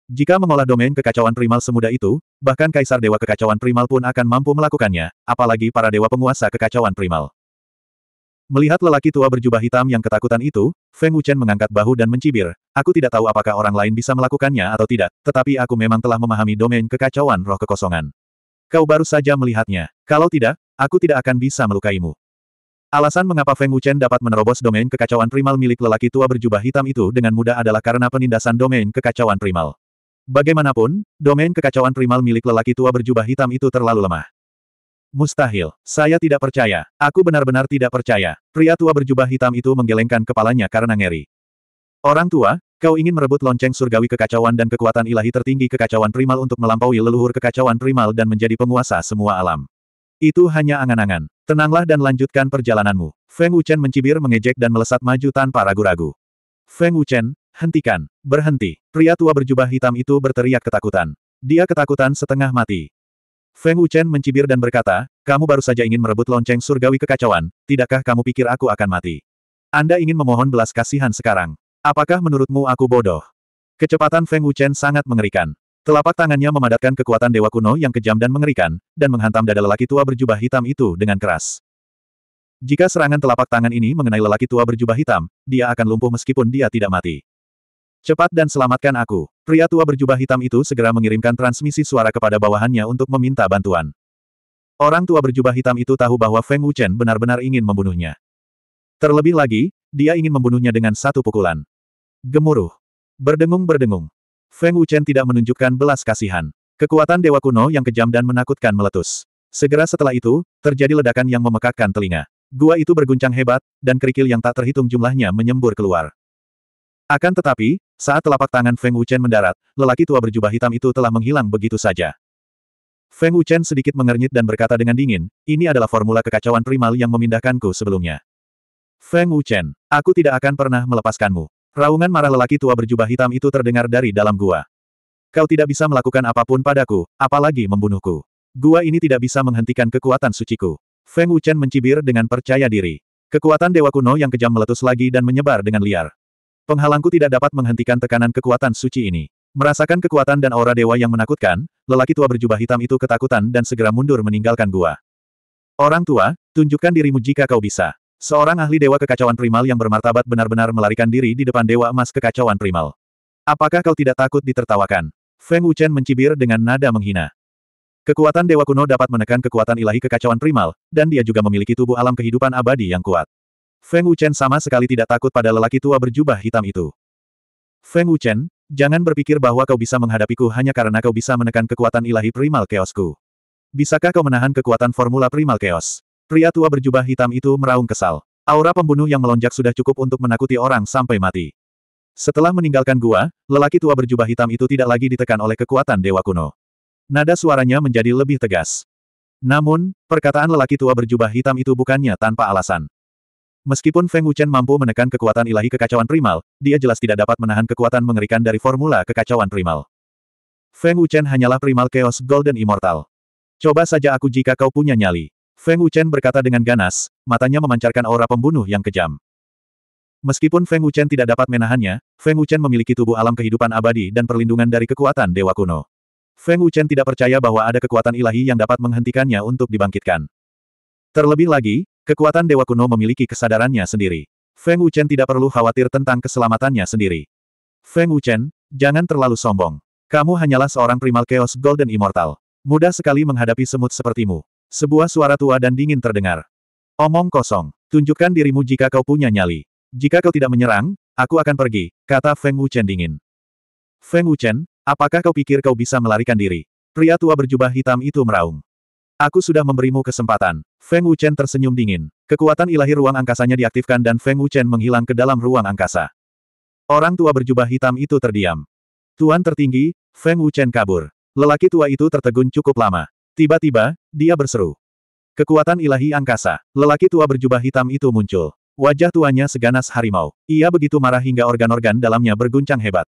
Jika mengolah domain kekacauan primal semudah itu, bahkan Kaisar Dewa Kekacauan Primal pun akan mampu melakukannya, apalagi para Dewa Penguasa Kekacauan Primal. Melihat lelaki tua berjubah hitam yang ketakutan itu, Feng Wuchen mengangkat bahu dan mencibir, aku tidak tahu apakah orang lain bisa melakukannya atau tidak, tetapi aku memang telah memahami domain kekacauan roh kekosongan. Kau baru saja melihatnya. Kalau tidak, aku tidak akan bisa melukaimu. Alasan mengapa Feng Wuchen dapat menerobos domain kekacauan primal milik lelaki tua berjubah hitam itu dengan mudah adalah karena penindasan domain kekacauan primal. Bagaimanapun, domain kekacauan primal milik lelaki tua berjubah hitam itu terlalu lemah. Mustahil, saya tidak percaya, aku benar-benar tidak percaya. Pria tua berjubah hitam itu menggelengkan kepalanya karena ngeri. Orang tua, kau ingin merebut lonceng surgawi kekacauan dan kekuatan ilahi tertinggi kekacauan primal untuk melampaui leluhur kekacauan primal dan menjadi penguasa semua alam. Itu hanya angan-angan. Tenanglah dan lanjutkan perjalananmu. Feng Wuchen mencibir mengejek dan melesat maju tanpa ragu-ragu. Feng Wuchen, Hentikan, berhenti. Pria tua berjubah hitam itu berteriak ketakutan. Dia ketakutan setengah mati. Feng Wuchen mencibir dan berkata, kamu baru saja ingin merebut lonceng surgawi kekacauan, tidakkah kamu pikir aku akan mati? Anda ingin memohon belas kasihan sekarang. Apakah menurutmu aku bodoh? Kecepatan Feng Wuchen sangat mengerikan. Telapak tangannya memadatkan kekuatan dewa kuno yang kejam dan mengerikan, dan menghantam dada lelaki tua berjubah hitam itu dengan keras. Jika serangan telapak tangan ini mengenai lelaki tua berjubah hitam, dia akan lumpuh meskipun dia tidak mati. Cepat dan selamatkan aku. Pria tua berjubah hitam itu segera mengirimkan transmisi suara kepada bawahannya untuk meminta bantuan. Orang tua berjubah hitam itu tahu bahwa Feng Wuchen benar-benar ingin membunuhnya. Terlebih lagi, dia ingin membunuhnya dengan satu pukulan. Gemuruh. Berdengung-berdengung. Feng Wuchen tidak menunjukkan belas kasihan. Kekuatan dewa kuno yang kejam dan menakutkan meletus. Segera setelah itu, terjadi ledakan yang memekakkan telinga. Gua itu berguncang hebat, dan kerikil yang tak terhitung jumlahnya menyembur keluar. Akan tetapi, saat telapak tangan Feng Wuchen mendarat, lelaki tua berjubah hitam itu telah menghilang begitu saja. Feng Wuchen sedikit mengernyit dan berkata dengan dingin, ini adalah formula kekacauan primal yang memindahkanku sebelumnya. Feng Wuchen, aku tidak akan pernah melepaskanmu. Raungan marah lelaki tua berjubah hitam itu terdengar dari dalam gua. Kau tidak bisa melakukan apapun padaku, apalagi membunuhku. Gua ini tidak bisa menghentikan kekuatan suciku. Feng Wuchen mencibir dengan percaya diri. Kekuatan dewa kuno yang kejam meletus lagi dan menyebar dengan liar. Penghalangku tidak dapat menghentikan tekanan kekuatan suci ini. Merasakan kekuatan dan aura dewa yang menakutkan, lelaki tua berjubah hitam itu ketakutan dan segera mundur meninggalkan gua. Orang tua, tunjukkan dirimu jika kau bisa. Seorang ahli dewa kekacauan primal yang bermartabat benar-benar melarikan diri di depan dewa emas kekacauan primal. Apakah kau tidak takut ditertawakan? Feng Wuchen mencibir dengan nada menghina. Kekuatan dewa kuno dapat menekan kekuatan ilahi kekacauan primal, dan dia juga memiliki tubuh alam kehidupan abadi yang kuat. Feng Wuchen sama sekali tidak takut pada lelaki tua berjubah hitam itu. Feng Wuchen, jangan berpikir bahwa kau bisa menghadapiku hanya karena kau bisa menekan kekuatan ilahi primal keosku. Bisakah kau menahan kekuatan formula primal keos? Pria tua berjubah hitam itu meraung kesal. Aura pembunuh yang melonjak sudah cukup untuk menakuti orang sampai mati. Setelah meninggalkan gua, lelaki tua berjubah hitam itu tidak lagi ditekan oleh kekuatan dewa kuno. Nada suaranya menjadi lebih tegas. Namun, perkataan lelaki tua berjubah hitam itu bukannya tanpa alasan. Meskipun Feng Wuchen mampu menekan kekuatan ilahi kekacauan primal, dia jelas tidak dapat menahan kekuatan mengerikan dari formula kekacauan primal. Feng Wuchen hanyalah primal Chaos Golden Immortal. Coba saja aku jika kau punya nyali. Feng Wuchen berkata dengan ganas, matanya memancarkan aura pembunuh yang kejam. Meskipun Feng Wuchen tidak dapat menahannya, Feng Wuchen memiliki tubuh alam kehidupan abadi dan perlindungan dari kekuatan dewa kuno. Feng Wuchen tidak percaya bahwa ada kekuatan ilahi yang dapat menghentikannya untuk dibangkitkan. Terlebih lagi, Kekuatan Dewa Kuno memiliki kesadarannya sendiri. Feng Wuchen tidak perlu khawatir tentang keselamatannya sendiri. Feng Wuchen, jangan terlalu sombong. Kamu hanyalah seorang primal chaos golden immortal. Mudah sekali menghadapi semut sepertimu. Sebuah suara tua dan dingin terdengar. Omong kosong. Tunjukkan dirimu jika kau punya nyali. Jika kau tidak menyerang, aku akan pergi, kata Feng Wuchen dingin. Feng Wuchen, apakah kau pikir kau bisa melarikan diri? Pria tua berjubah hitam itu meraung. Aku sudah memberimu kesempatan. Feng Wuchen tersenyum dingin. Kekuatan ilahi ruang angkasanya diaktifkan dan Feng Wuchen menghilang ke dalam ruang angkasa. Orang tua berjubah hitam itu terdiam. Tuan tertinggi, Feng Wuchen kabur. Lelaki tua itu tertegun cukup lama. Tiba-tiba, dia berseru. Kekuatan ilahi angkasa. Lelaki tua berjubah hitam itu muncul. Wajah tuanya seganas harimau. Ia begitu marah hingga organ-organ dalamnya berguncang hebat.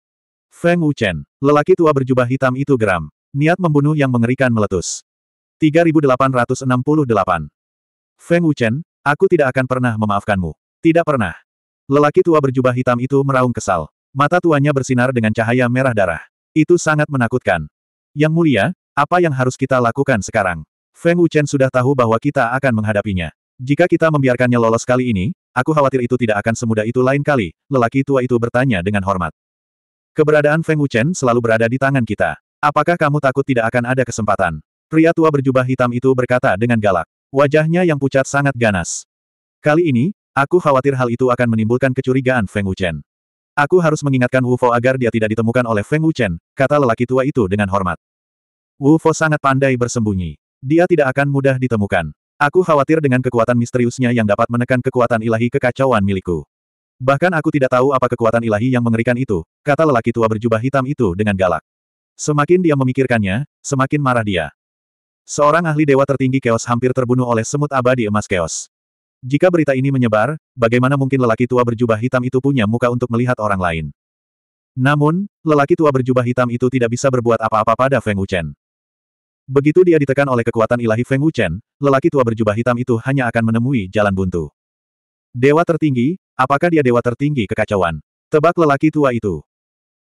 Feng Wuchen, lelaki tua berjubah hitam itu geram. Niat membunuh yang mengerikan meletus. 3868. Feng Wuchen, aku tidak akan pernah memaafkanmu. Tidak pernah. Lelaki tua berjubah hitam itu meraung kesal. Mata tuanya bersinar dengan cahaya merah darah. Itu sangat menakutkan. Yang mulia, apa yang harus kita lakukan sekarang? Feng Wuchen sudah tahu bahwa kita akan menghadapinya. Jika kita membiarkannya lolos kali ini, aku khawatir itu tidak akan semudah itu lain kali, lelaki tua itu bertanya dengan hormat. Keberadaan Feng Wuchen selalu berada di tangan kita. Apakah kamu takut tidak akan ada kesempatan? Pria tua berjubah hitam itu berkata dengan galak. Wajahnya yang pucat sangat ganas. Kali ini, aku khawatir hal itu akan menimbulkan kecurigaan Feng Wuchen. Aku harus mengingatkan Wu Fo agar dia tidak ditemukan oleh Feng Wuchen, kata lelaki tua itu dengan hormat. Wu Fo sangat pandai bersembunyi. Dia tidak akan mudah ditemukan. Aku khawatir dengan kekuatan misteriusnya yang dapat menekan kekuatan ilahi kekacauan milikku. Bahkan aku tidak tahu apa kekuatan ilahi yang mengerikan itu, kata lelaki tua berjubah hitam itu dengan galak. Semakin dia memikirkannya, semakin marah dia. Seorang ahli dewa tertinggi keos hampir terbunuh oleh semut abadi emas keos. Jika berita ini menyebar, bagaimana mungkin lelaki tua berjubah hitam itu punya muka untuk melihat orang lain? Namun, lelaki tua berjubah hitam itu tidak bisa berbuat apa-apa pada Feng Wuchen. Begitu dia ditekan oleh kekuatan ilahi Feng Wuchen, lelaki tua berjubah hitam itu hanya akan menemui jalan buntu. Dewa tertinggi, apakah dia dewa tertinggi kekacauan? Tebak lelaki tua itu.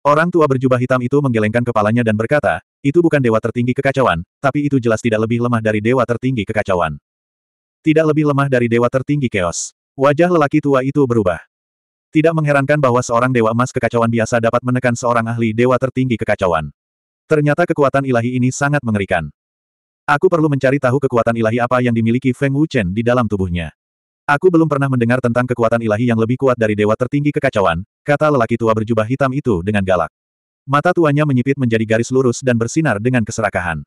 Orang tua berjubah hitam itu menggelengkan kepalanya dan berkata, itu bukan dewa tertinggi kekacauan, tapi itu jelas tidak lebih lemah dari dewa tertinggi kekacauan. Tidak lebih lemah dari dewa tertinggi keos. Wajah lelaki tua itu berubah. Tidak mengherankan bahwa seorang dewa emas kekacauan biasa dapat menekan seorang ahli dewa tertinggi kekacauan. Ternyata kekuatan ilahi ini sangat mengerikan. Aku perlu mencari tahu kekuatan ilahi apa yang dimiliki Feng Wuchen di dalam tubuhnya. Aku belum pernah mendengar tentang kekuatan ilahi yang lebih kuat dari dewa tertinggi kekacauan, kata lelaki tua berjubah hitam itu dengan galak. Mata tuanya menyipit menjadi garis lurus dan bersinar dengan keserakahan.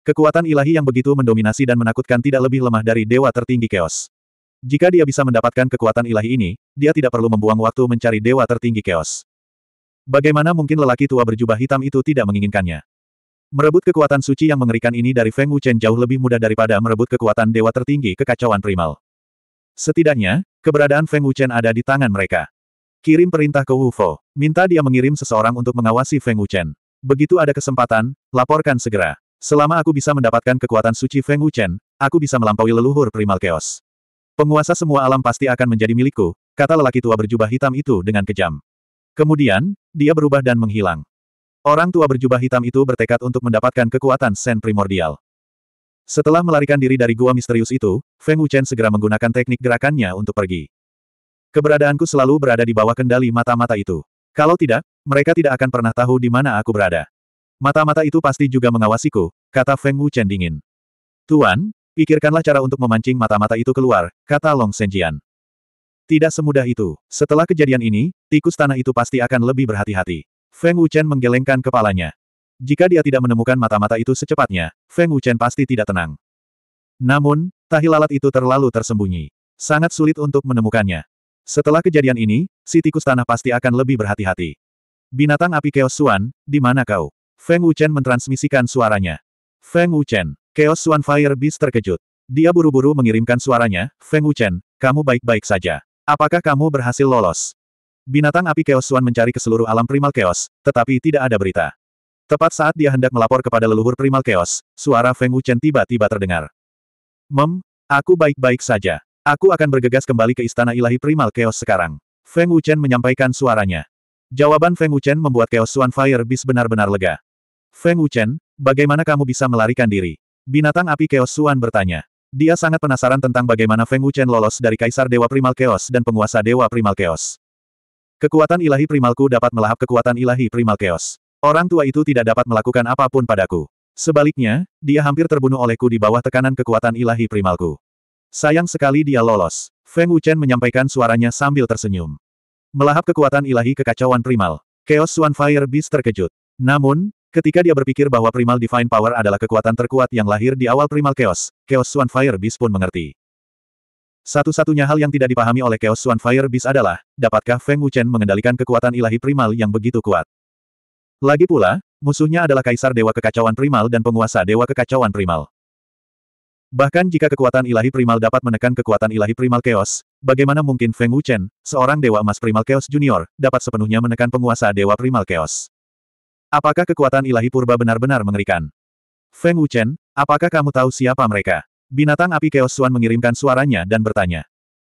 Kekuatan ilahi yang begitu mendominasi dan menakutkan tidak lebih lemah dari dewa tertinggi keos. Jika dia bisa mendapatkan kekuatan ilahi ini, dia tidak perlu membuang waktu mencari dewa tertinggi keos. Bagaimana mungkin lelaki tua berjubah hitam itu tidak menginginkannya? Merebut kekuatan suci yang mengerikan ini dari Feng Wuchen jauh lebih mudah daripada merebut kekuatan dewa tertinggi kekacauan primal. Setidaknya, keberadaan Feng Wuchen ada di tangan mereka. Kirim perintah ke Fo, Minta dia mengirim seseorang untuk mengawasi Feng Wuchen. Begitu ada kesempatan, laporkan segera. Selama aku bisa mendapatkan kekuatan suci Feng Wuchen, aku bisa melampaui leluhur primal chaos. Penguasa semua alam pasti akan menjadi milikku, kata lelaki tua berjubah hitam itu dengan kejam. Kemudian, dia berubah dan menghilang. Orang tua berjubah hitam itu bertekad untuk mendapatkan kekuatan sen primordial. Setelah melarikan diri dari gua misterius itu, Feng Wuchen segera menggunakan teknik gerakannya untuk pergi. Keberadaanku selalu berada di bawah kendali mata-mata itu. Kalau tidak, mereka tidak akan pernah tahu di mana aku berada. Mata-mata itu pasti juga mengawasiku, kata Feng Wuchen dingin. Tuan, pikirkanlah cara untuk memancing mata-mata itu keluar, kata Long Senjian. Tidak semudah itu. Setelah kejadian ini, tikus tanah itu pasti akan lebih berhati-hati. Feng Wuchen menggelengkan kepalanya. Jika dia tidak menemukan mata-mata itu secepatnya, Feng Wuchen pasti tidak tenang. Namun, tahi lalat itu terlalu tersembunyi. Sangat sulit untuk menemukannya. Setelah kejadian ini, si tikus tanah pasti akan lebih berhati-hati. Binatang api Chaos Suan, di mana kau? Feng Wuchen mentransmisikan suaranya. Feng Wuchen, Chaos Suan Fire Beast terkejut. Dia buru-buru mengirimkan suaranya, Feng Wuchen, kamu baik-baik saja. Apakah kamu berhasil lolos? Binatang api Chaos Suan mencari ke seluruh alam primal keos, tetapi tidak ada berita. Tepat saat dia hendak melapor kepada leluhur primal chaos, suara Feng Wuchen tiba-tiba terdengar. Mem, aku baik-baik saja. Aku akan bergegas kembali ke istana ilahi primal chaos sekarang. Feng Wuchen menyampaikan suaranya. Jawaban Feng Wuchen membuat Chaos Swan Fire Beast benar-benar lega. Feng Wuchen, bagaimana kamu bisa melarikan diri? Binatang api Chaos Swan bertanya. Dia sangat penasaran tentang bagaimana Feng Wuchen lolos dari Kaisar Dewa Primal Chaos dan penguasa Dewa Primal Chaos. Kekuatan ilahi primalku dapat melahap kekuatan ilahi primal chaos. Orang tua itu tidak dapat melakukan apapun padaku. Sebaliknya, dia hampir terbunuh olehku di bawah tekanan kekuatan ilahi primalku. Sayang sekali dia lolos. Feng Wuchen menyampaikan suaranya sambil tersenyum. Melahap kekuatan ilahi kekacauan primal. Chaos Swan Fire Beast terkejut. Namun, Ketika dia berpikir bahwa Primal Divine Power adalah kekuatan terkuat yang lahir di awal Primal Chaos, Chaos Swan Fire Beast pun mengerti. Satu-satunya hal yang tidak dipahami oleh Chaos Swan Fire Beast adalah, dapatkah Feng Wuchen mengendalikan kekuatan ilahi Primal yang begitu kuat? Lagi pula, musuhnya adalah Kaisar Dewa Kekacauan Primal dan penguasa Dewa Kekacauan Primal. Bahkan jika kekuatan ilahi primal dapat menekan kekuatan ilahi primal chaos, bagaimana mungkin Feng Wuchen, seorang Dewa Emas Primal Chaos Junior, dapat sepenuhnya menekan penguasa Dewa Primal Chaos? Apakah kekuatan ilahi purba benar-benar mengerikan? Feng Wuchen, apakah kamu tahu siapa mereka? Binatang api Chaos Suan mengirimkan suaranya dan bertanya.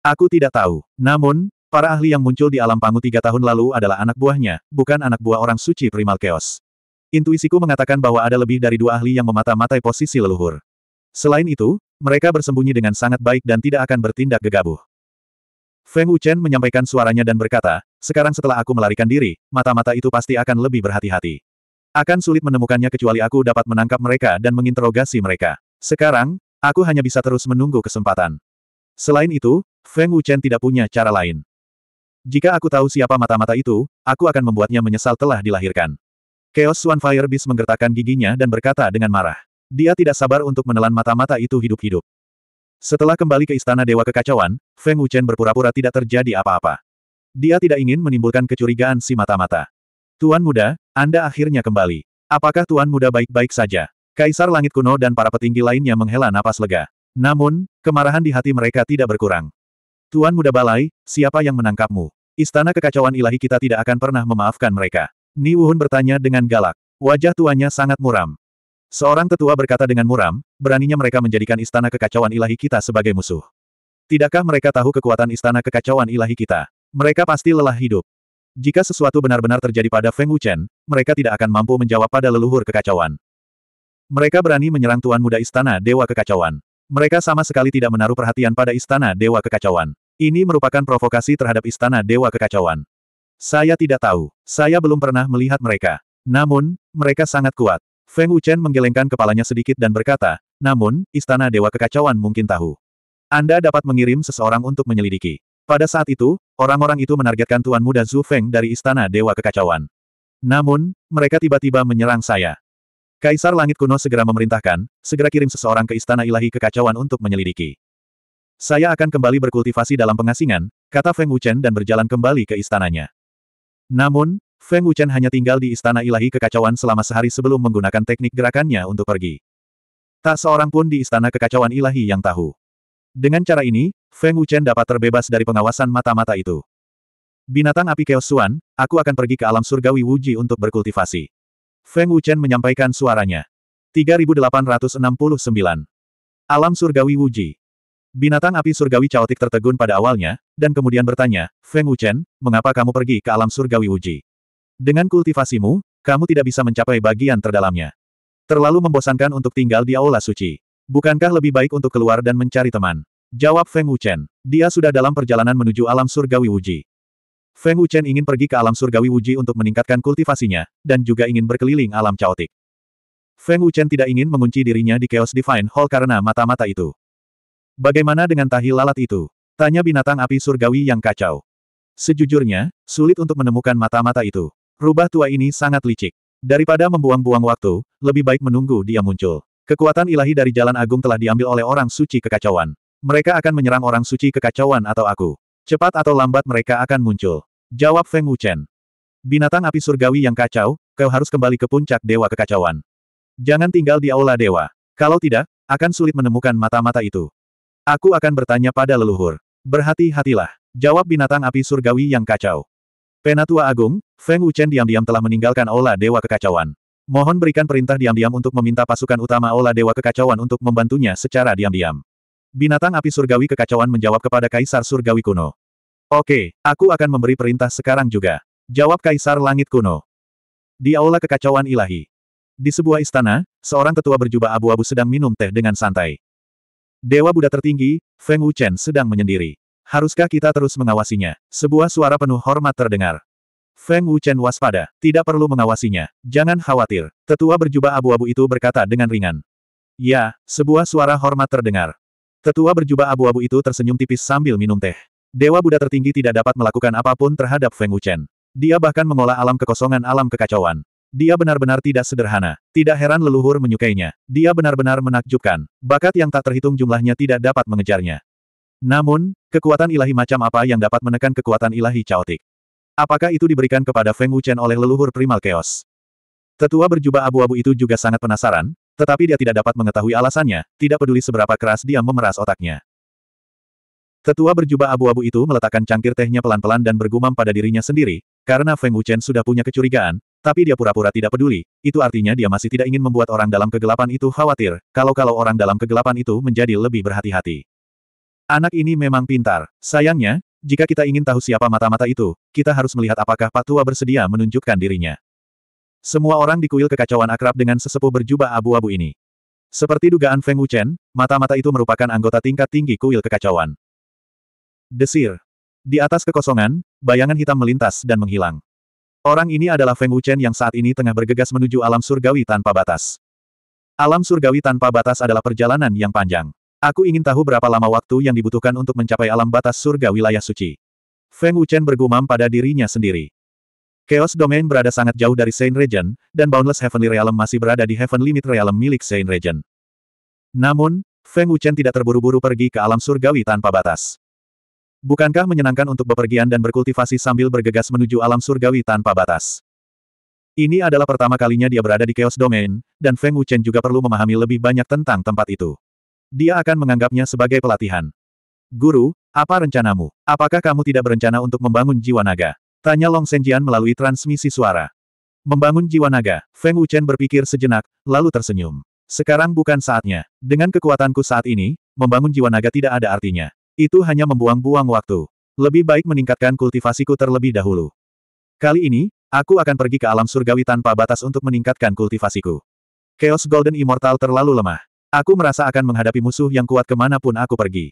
Aku tidak tahu. Namun, Para ahli yang muncul di alam pangu tiga tahun lalu adalah anak buahnya, bukan anak buah orang suci primal chaos. Intuisiku mengatakan bahwa ada lebih dari dua ahli yang memata-matai posisi leluhur. Selain itu, mereka bersembunyi dengan sangat baik dan tidak akan bertindak gegabah. Feng Wuchen menyampaikan suaranya dan berkata, sekarang setelah aku melarikan diri, mata-mata itu pasti akan lebih berhati-hati. Akan sulit menemukannya kecuali aku dapat menangkap mereka dan menginterogasi mereka. Sekarang, aku hanya bisa terus menunggu kesempatan. Selain itu, Feng Wuchen tidak punya cara lain. Jika aku tahu siapa mata-mata itu, aku akan membuatnya menyesal telah dilahirkan. Chaos Fire Beast menggertakkan giginya dan berkata dengan marah. Dia tidak sabar untuk menelan mata-mata itu hidup-hidup. Setelah kembali ke Istana Dewa Kekacauan, Feng Wuchen berpura-pura tidak terjadi apa-apa. Dia tidak ingin menimbulkan kecurigaan si mata-mata. Tuan muda, Anda akhirnya kembali. Apakah Tuan muda baik-baik saja? Kaisar Langit Kuno dan para petinggi lainnya menghela napas lega. Namun, kemarahan di hati mereka tidak berkurang. Tuan Muda Balai, siapa yang menangkapmu? Istana kekacauan ilahi kita tidak akan pernah memaafkan mereka. Ni Wuhun bertanya dengan galak. Wajah tuannya sangat muram. Seorang tetua berkata dengan muram, beraninya mereka menjadikan istana kekacauan ilahi kita sebagai musuh. Tidakkah mereka tahu kekuatan istana kekacauan ilahi kita? Mereka pasti lelah hidup. Jika sesuatu benar-benar terjadi pada Feng Wuchen, mereka tidak akan mampu menjawab pada leluhur kekacauan. Mereka berani menyerang tuan muda istana Dewa Kekacauan. Mereka sama sekali tidak menaruh perhatian pada istana Dewa Kekacauan. Ini merupakan provokasi terhadap istana Dewa Kekacauan. Saya tidak tahu. Saya belum pernah melihat mereka. Namun, mereka sangat kuat. Feng Wuchen menggelengkan kepalanya sedikit dan berkata, namun, istana Dewa Kekacauan mungkin tahu. Anda dapat mengirim seseorang untuk menyelidiki. Pada saat itu, orang-orang itu menargetkan Tuan Muda Zhu Feng dari istana Dewa Kekacauan. Namun, mereka tiba-tiba menyerang saya. Kaisar Langit Kuno segera memerintahkan, segera kirim seseorang ke istana ilahi kekacauan untuk menyelidiki. Saya akan kembali berkultivasi dalam pengasingan, kata Feng Wuchen dan berjalan kembali ke istananya. Namun, Feng Wuchen hanya tinggal di istana ilahi kekacauan selama sehari sebelum menggunakan teknik gerakannya untuk pergi. Tak seorang pun di istana kekacauan ilahi yang tahu. Dengan cara ini, Feng Wuchen dapat terbebas dari pengawasan mata-mata itu. Binatang api Chaos Suan, aku akan pergi ke alam surgawi Wuji untuk berkultivasi. Feng Wuchen menyampaikan suaranya. 3869. Alam surgawi Wuji. Binatang api surgawi caotik tertegun pada awalnya, dan kemudian bertanya, Feng Wuchen, mengapa kamu pergi ke alam surgawi Wuji? Dengan kultivasimu, kamu tidak bisa mencapai bagian terdalamnya. Terlalu membosankan untuk tinggal di aula suci. Bukankah lebih baik untuk keluar dan mencari teman? Jawab Feng Wuchen. Dia sudah dalam perjalanan menuju alam surgawi Wuji. Feng Wuchen ingin pergi ke alam surgawi Wuji untuk meningkatkan kultivasinya, dan juga ingin berkeliling alam caotik. Feng Wuchen tidak ingin mengunci dirinya di Chaos Divine Hall karena mata-mata itu. Bagaimana dengan tahi lalat itu? Tanya binatang api surgawi yang kacau. Sejujurnya, sulit untuk menemukan mata-mata itu. Rubah tua ini sangat licik. Daripada membuang-buang waktu, lebih baik menunggu dia muncul. Kekuatan ilahi dari jalan agung telah diambil oleh orang suci kekacauan. Mereka akan menyerang orang suci kekacauan atau aku. Cepat atau lambat mereka akan muncul. Jawab Feng Wuchen. Binatang api surgawi yang kacau, kau harus kembali ke puncak dewa kekacauan. Jangan tinggal di aula dewa. Kalau tidak, akan sulit menemukan mata-mata itu. Aku akan bertanya pada leluhur. Berhati-hatilah. Jawab binatang api surgawi yang kacau. Penatua Agung, Feng Wuchen diam-diam telah meninggalkan Ola Dewa Kekacauan. Mohon berikan perintah diam-diam untuk meminta pasukan utama Ola Dewa Kekacauan untuk membantunya secara diam-diam. Binatang api surgawi kekacauan menjawab kepada Kaisar Surgawi kuno. Oke, aku akan memberi perintah sekarang juga. Jawab Kaisar Langit kuno. Di Aula Kekacauan Ilahi. Di sebuah istana, seorang tetua berjubah abu-abu sedang minum teh dengan santai. Dewa Buddha tertinggi, Feng Wuchen sedang menyendiri. Haruskah kita terus mengawasinya? Sebuah suara penuh hormat terdengar. Feng Wuchen waspada, tidak perlu mengawasinya, jangan khawatir. Tetua berjubah abu-abu itu berkata dengan ringan. Ya, sebuah suara hormat terdengar. Tetua berjubah abu-abu itu tersenyum tipis sambil minum teh. Dewa Buddha tertinggi tidak dapat melakukan apapun terhadap Feng Wuchen. Dia bahkan mengolah alam kekosongan alam kekacauan. Dia benar-benar tidak sederhana. Tidak heran leluhur menyukainya. Dia benar-benar menakjubkan. Bakat yang tak terhitung jumlahnya tidak dapat mengejarnya. Namun, kekuatan ilahi macam apa yang dapat menekan kekuatan ilahi caotik? Apakah itu diberikan kepada Feng Wuchen oleh leluhur primal chaos? Tetua berjubah abu-abu itu juga sangat penasaran, tetapi dia tidak dapat mengetahui alasannya, tidak peduli seberapa keras dia memeras otaknya. Tetua berjubah abu-abu itu meletakkan cangkir tehnya pelan-pelan dan bergumam pada dirinya sendiri, karena Feng Wuchen sudah punya kecurigaan, tapi dia pura-pura tidak peduli, itu artinya dia masih tidak ingin membuat orang dalam kegelapan itu khawatir, kalau-kalau orang dalam kegelapan itu menjadi lebih berhati-hati. Anak ini memang pintar. Sayangnya, jika kita ingin tahu siapa mata-mata itu, kita harus melihat apakah Pak Tua bersedia menunjukkan dirinya. Semua orang di kuil kekacauan akrab dengan sesepuh berjubah abu-abu ini. Seperti dugaan Feng Wuchen, mata-mata itu merupakan anggota tingkat tinggi kuil kekacauan. Desir. Di atas kekosongan, bayangan hitam melintas dan menghilang. Orang ini adalah Feng Wuchen yang saat ini tengah bergegas menuju alam surgawi tanpa batas. Alam surgawi tanpa batas adalah perjalanan yang panjang. Aku ingin tahu berapa lama waktu yang dibutuhkan untuk mencapai alam batas surga wilayah suci. Feng Wuchen bergumam pada dirinya sendiri. Chaos Domain berada sangat jauh dari Saint Region, dan Boundless Heavenly Realm masih berada di Heaven Limit Realm milik Saint Region. Namun, Feng Wuchen tidak terburu-buru pergi ke alam surgawi tanpa batas. Bukankah menyenangkan untuk bepergian dan berkultivasi sambil bergegas menuju alam surgawi tanpa batas? Ini adalah pertama kalinya dia berada di Chaos Domain, dan Feng Wuchen juga perlu memahami lebih banyak tentang tempat itu. Dia akan menganggapnya sebagai pelatihan. Guru, apa rencanamu? Apakah kamu tidak berencana untuk membangun jiwa naga? Tanya Long Senjian melalui transmisi suara. Membangun jiwa naga, Feng Wuchen berpikir sejenak, lalu tersenyum. Sekarang bukan saatnya. Dengan kekuatanku saat ini, membangun jiwa naga tidak ada artinya. Itu hanya membuang-buang waktu. Lebih baik meningkatkan kultivasiku terlebih dahulu. Kali ini, aku akan pergi ke alam surgawi tanpa batas untuk meningkatkan kultivasiku. Chaos Golden Immortal terlalu lemah. Aku merasa akan menghadapi musuh yang kuat kemanapun aku pergi.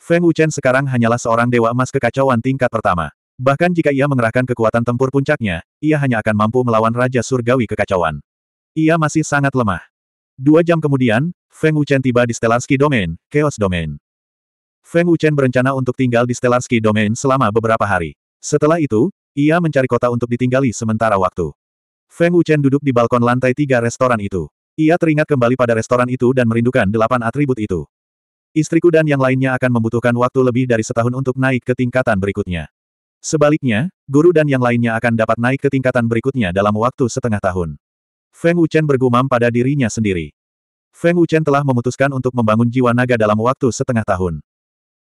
Feng Wuchen sekarang hanyalah seorang dewa emas kekacauan tingkat pertama. Bahkan jika ia mengerahkan kekuatan tempur puncaknya, ia hanya akan mampu melawan Raja Surgawi Kekacauan. Ia masih sangat lemah. Dua jam kemudian, Feng Wuchen tiba di Stellarski Domain, Chaos Domain. Feng Wuchen berencana untuk tinggal di Stellarski Domain selama beberapa hari. Setelah itu, ia mencari kota untuk ditinggali sementara waktu. Feng Wuchen duduk di balkon lantai tiga restoran itu. Ia teringat kembali pada restoran itu dan merindukan delapan atribut itu. Istriku dan yang lainnya akan membutuhkan waktu lebih dari setahun untuk naik ke tingkatan berikutnya. Sebaliknya, guru dan yang lainnya akan dapat naik ke tingkatan berikutnya dalam waktu setengah tahun. Feng Wuchen bergumam pada dirinya sendiri. Feng Wuchen telah memutuskan untuk membangun jiwa naga dalam waktu setengah tahun.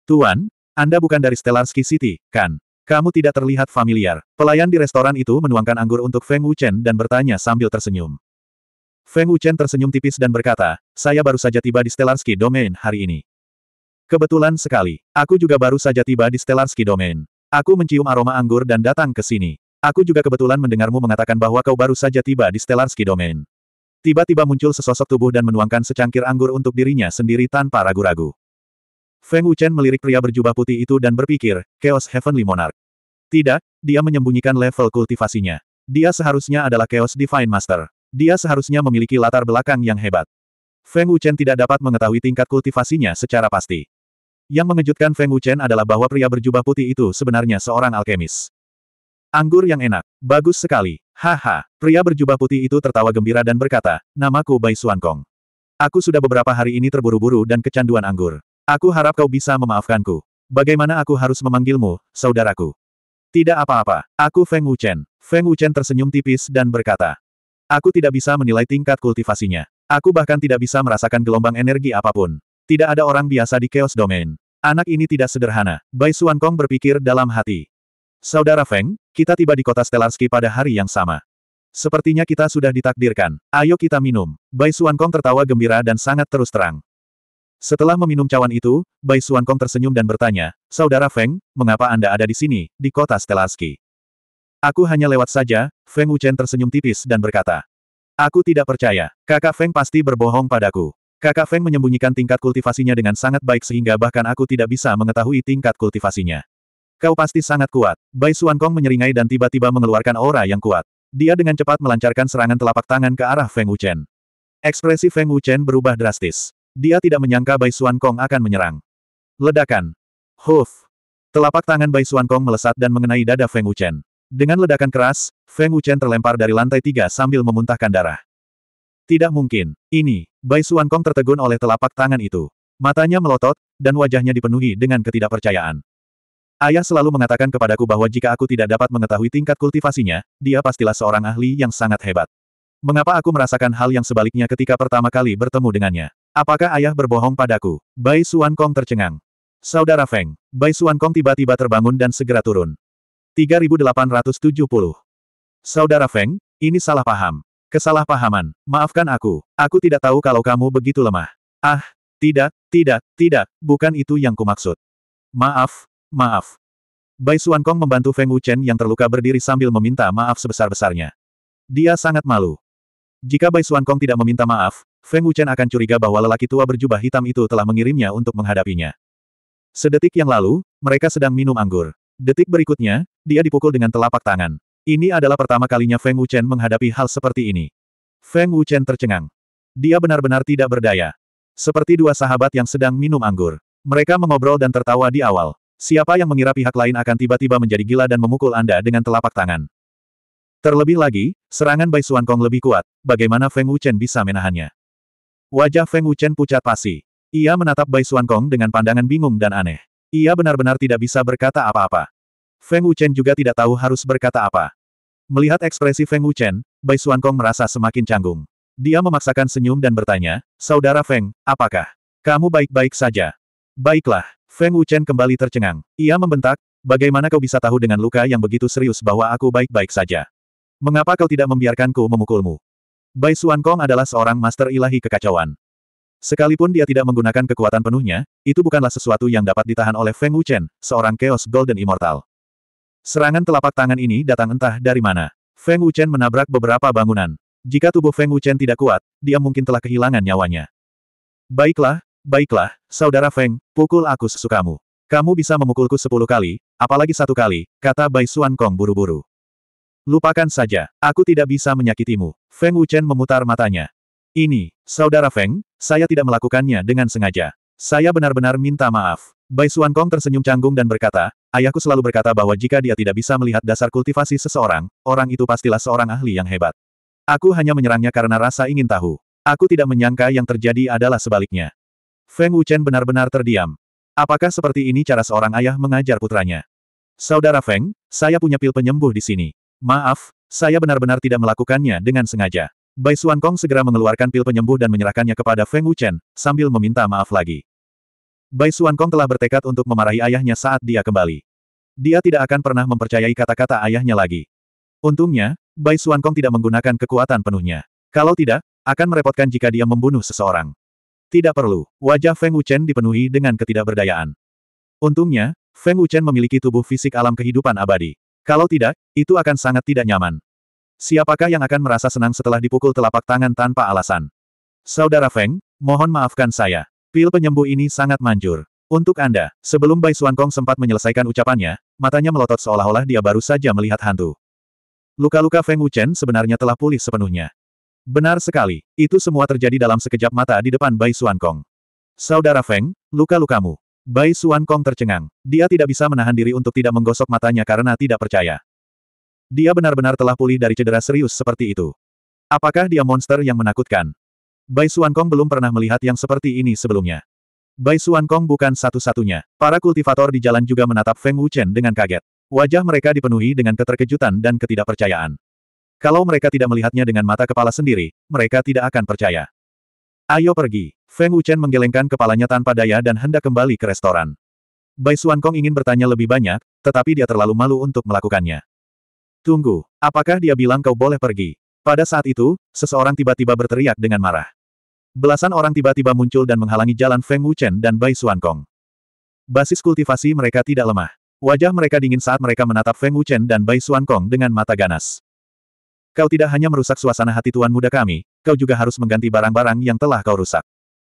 Tuan, Anda bukan dari Stellarski City, kan? Kamu tidak terlihat familiar. Pelayan di restoran itu menuangkan anggur untuk Feng Wuchen dan bertanya sambil tersenyum. Feng Wuchen tersenyum tipis dan berkata, saya baru saja tiba di Stellarski Domain hari ini. Kebetulan sekali, aku juga baru saja tiba di Stellarski Domain. Aku mencium aroma anggur dan datang ke sini. Aku juga kebetulan mendengarmu mengatakan bahwa kau baru saja tiba di Stellarski Domain. Tiba-tiba muncul sesosok tubuh dan menuangkan secangkir anggur untuk dirinya sendiri tanpa ragu-ragu. Feng Wuchen melirik pria berjubah putih itu dan berpikir, Chaos Heavenly Monarch. Tidak, dia menyembunyikan level kultivasinya. Dia seharusnya adalah Chaos Divine Master. Dia seharusnya memiliki latar belakang yang hebat. Feng Wuchen tidak dapat mengetahui tingkat kultivasinya secara pasti. Yang mengejutkan Feng Wuchen adalah bahwa pria berjubah putih itu sebenarnya seorang alkemis. Anggur yang enak, bagus sekali. Haha, pria berjubah putih itu tertawa gembira dan berkata, namaku Bai Suankong. Aku sudah beberapa hari ini terburu-buru dan kecanduan anggur. Aku harap kau bisa memaafkanku. Bagaimana aku harus memanggilmu, saudaraku? Tidak apa-apa, aku Feng Wuchen. Feng Wuchen tersenyum tipis dan berkata. Aku tidak bisa menilai tingkat kultivasinya. Aku bahkan tidak bisa merasakan gelombang energi apapun. Tidak ada orang biasa di Chaos Domain. Anak ini tidak sederhana, Bai Suan Kong berpikir dalam hati. Saudara Feng, kita tiba di kota Stellarski pada hari yang sama. Sepertinya kita sudah ditakdirkan. Ayo kita minum. Bai Suan Kong tertawa gembira dan sangat terus terang. Setelah meminum cawan itu, Bai Kong tersenyum dan bertanya, Saudara Feng, mengapa Anda ada di sini, di kota Stelaski? Aku hanya lewat saja, Feng Wuchen tersenyum tipis dan berkata. Aku tidak percaya, kakak Feng pasti berbohong padaku. Kakak Feng menyembunyikan tingkat kultivasinya dengan sangat baik sehingga bahkan aku tidak bisa mengetahui tingkat kultivasinya. Kau pasti sangat kuat. Bai Kong menyeringai dan tiba-tiba mengeluarkan aura yang kuat. Dia dengan cepat melancarkan serangan telapak tangan ke arah Feng Wuchen. Ekspresi Feng Wuchen berubah drastis. Dia tidak menyangka Bai Xuan Kong akan menyerang. Ledakan. Huf. Telapak tangan Bai Xuan Kong melesat dan mengenai dada Feng Wuchen. Dengan ledakan keras, Feng Wuchen terlempar dari lantai tiga sambil memuntahkan darah. Tidak mungkin. Ini, Bai Xuan Kong tertegun oleh telapak tangan itu. Matanya melotot, dan wajahnya dipenuhi dengan ketidakpercayaan. Ayah selalu mengatakan kepadaku bahwa jika aku tidak dapat mengetahui tingkat kultivasinya, dia pastilah seorang ahli yang sangat hebat. Mengapa aku merasakan hal yang sebaliknya ketika pertama kali bertemu dengannya? Apakah ayah berbohong padaku? Bai Suan Kong tercengang. Saudara Feng, Bai Suan Kong tiba-tiba terbangun dan segera turun. 3870. Saudara Feng, ini salah paham. Kesalahpahaman, maafkan aku. Aku tidak tahu kalau kamu begitu lemah. Ah, tidak, tidak, tidak, bukan itu yang kumaksud. Maaf, maaf. Bai Suan Kong membantu Feng Wuchen yang terluka berdiri sambil meminta maaf sebesar-besarnya. Dia sangat malu. Jika Bai Suankong tidak meminta maaf, Feng Wuchen akan curiga bahwa lelaki tua berjubah hitam itu telah mengirimnya untuk menghadapinya. Sedetik yang lalu, mereka sedang minum anggur. Detik berikutnya, dia dipukul dengan telapak tangan. Ini adalah pertama kalinya Feng Wuchen menghadapi hal seperti ini. Feng Wuchen tercengang. Dia benar-benar tidak berdaya. Seperti dua sahabat yang sedang minum anggur. Mereka mengobrol dan tertawa di awal. Siapa yang mengira pihak lain akan tiba-tiba menjadi gila dan memukul Anda dengan telapak tangan? Terlebih lagi, serangan Bai Kong lebih kuat, bagaimana Feng Wuchen bisa menahannya? Wajah Feng Wuchen pucat pasi. Ia menatap Bai Kong dengan pandangan bingung dan aneh. Ia benar-benar tidak bisa berkata apa-apa. Feng Wuchen juga tidak tahu harus berkata apa. Melihat ekspresi Feng Wuchen, Bai Kong merasa semakin canggung. Dia memaksakan senyum dan bertanya, Saudara Feng, apakah kamu baik-baik saja? Baiklah, Feng Wuchen kembali tercengang. Ia membentak, bagaimana kau bisa tahu dengan luka yang begitu serius bahwa aku baik-baik saja? Mengapa kau tidak membiarkanku memukulmu? Bai Xuan Kong adalah seorang master ilahi kekacauan. Sekalipun dia tidak menggunakan kekuatan penuhnya, itu bukanlah sesuatu yang dapat ditahan oleh Feng Wuchen, seorang Chaos Golden Immortal. Serangan telapak tangan ini datang entah dari mana. Feng Wuchen menabrak beberapa bangunan. Jika tubuh Feng Wuchen tidak kuat, dia mungkin telah kehilangan nyawanya. Baiklah, baiklah, saudara Feng, pukul aku sesukamu. Kamu bisa memukulku sepuluh kali, apalagi satu kali, kata Bai Xuan Kong buru-buru. Lupakan saja, aku tidak bisa menyakitimu. Feng Wuchen memutar matanya. Ini, saudara Feng, saya tidak melakukannya dengan sengaja. Saya benar-benar minta maaf. Bai Suan Kong tersenyum canggung dan berkata, ayahku selalu berkata bahwa jika dia tidak bisa melihat dasar kultivasi seseorang, orang itu pastilah seorang ahli yang hebat. Aku hanya menyerangnya karena rasa ingin tahu. Aku tidak menyangka yang terjadi adalah sebaliknya. Feng Wuchen benar-benar terdiam. Apakah seperti ini cara seorang ayah mengajar putranya? Saudara Feng, saya punya pil penyembuh di sini. Maaf, saya benar-benar tidak melakukannya dengan sengaja. Bai Xuan Kong segera mengeluarkan pil penyembuh dan menyerahkannya kepada Feng Wuchen, sambil meminta maaf lagi. Bai Xuan Kong telah bertekad untuk memarahi ayahnya saat dia kembali. Dia tidak akan pernah mempercayai kata-kata ayahnya lagi. Untungnya, Bai Xuan Kong tidak menggunakan kekuatan penuhnya. Kalau tidak, akan merepotkan jika dia membunuh seseorang. Tidak perlu, wajah Feng Wuchen dipenuhi dengan ketidakberdayaan. Untungnya, Feng Wuchen memiliki tubuh fisik alam kehidupan abadi. Kalau tidak, itu akan sangat tidak nyaman. Siapakah yang akan merasa senang setelah dipukul telapak tangan tanpa alasan? Saudara Feng, mohon maafkan saya. Pil penyembuh ini sangat manjur. Untuk Anda, sebelum Bai Kong sempat menyelesaikan ucapannya, matanya melotot seolah-olah dia baru saja melihat hantu. Luka-luka Feng Wuchen sebenarnya telah pulih sepenuhnya. Benar sekali, itu semua terjadi dalam sekejap mata di depan Bai Kong. Saudara Feng, luka-lukamu. Bai Suan Kong tercengang. Dia tidak bisa menahan diri untuk tidak menggosok matanya karena tidak percaya. Dia benar-benar telah pulih dari cedera serius seperti itu. Apakah dia monster yang menakutkan? Bai Suan Kong belum pernah melihat yang seperti ini sebelumnya. Bai Suan Kong bukan satu-satunya. Para kultivator di jalan juga menatap Feng Wuchen dengan kaget. Wajah mereka dipenuhi dengan keterkejutan dan ketidakpercayaan. Kalau mereka tidak melihatnya dengan mata kepala sendiri, mereka tidak akan percaya. Ayo pergi. Feng Wuchen menggelengkan kepalanya tanpa daya dan hendak kembali ke restoran. Bai Suan Kong ingin bertanya lebih banyak, tetapi dia terlalu malu untuk melakukannya. Tunggu, apakah dia bilang kau boleh pergi? Pada saat itu, seseorang tiba-tiba berteriak dengan marah. Belasan orang tiba-tiba muncul dan menghalangi jalan Feng Wuchen dan Bai Suan Kong. Basis kultivasi mereka tidak lemah. Wajah mereka dingin saat mereka menatap Feng Wuchen dan Bai Suan Kong dengan mata ganas. Kau tidak hanya merusak suasana hati tuan muda kami, kau juga harus mengganti barang-barang yang telah kau rusak.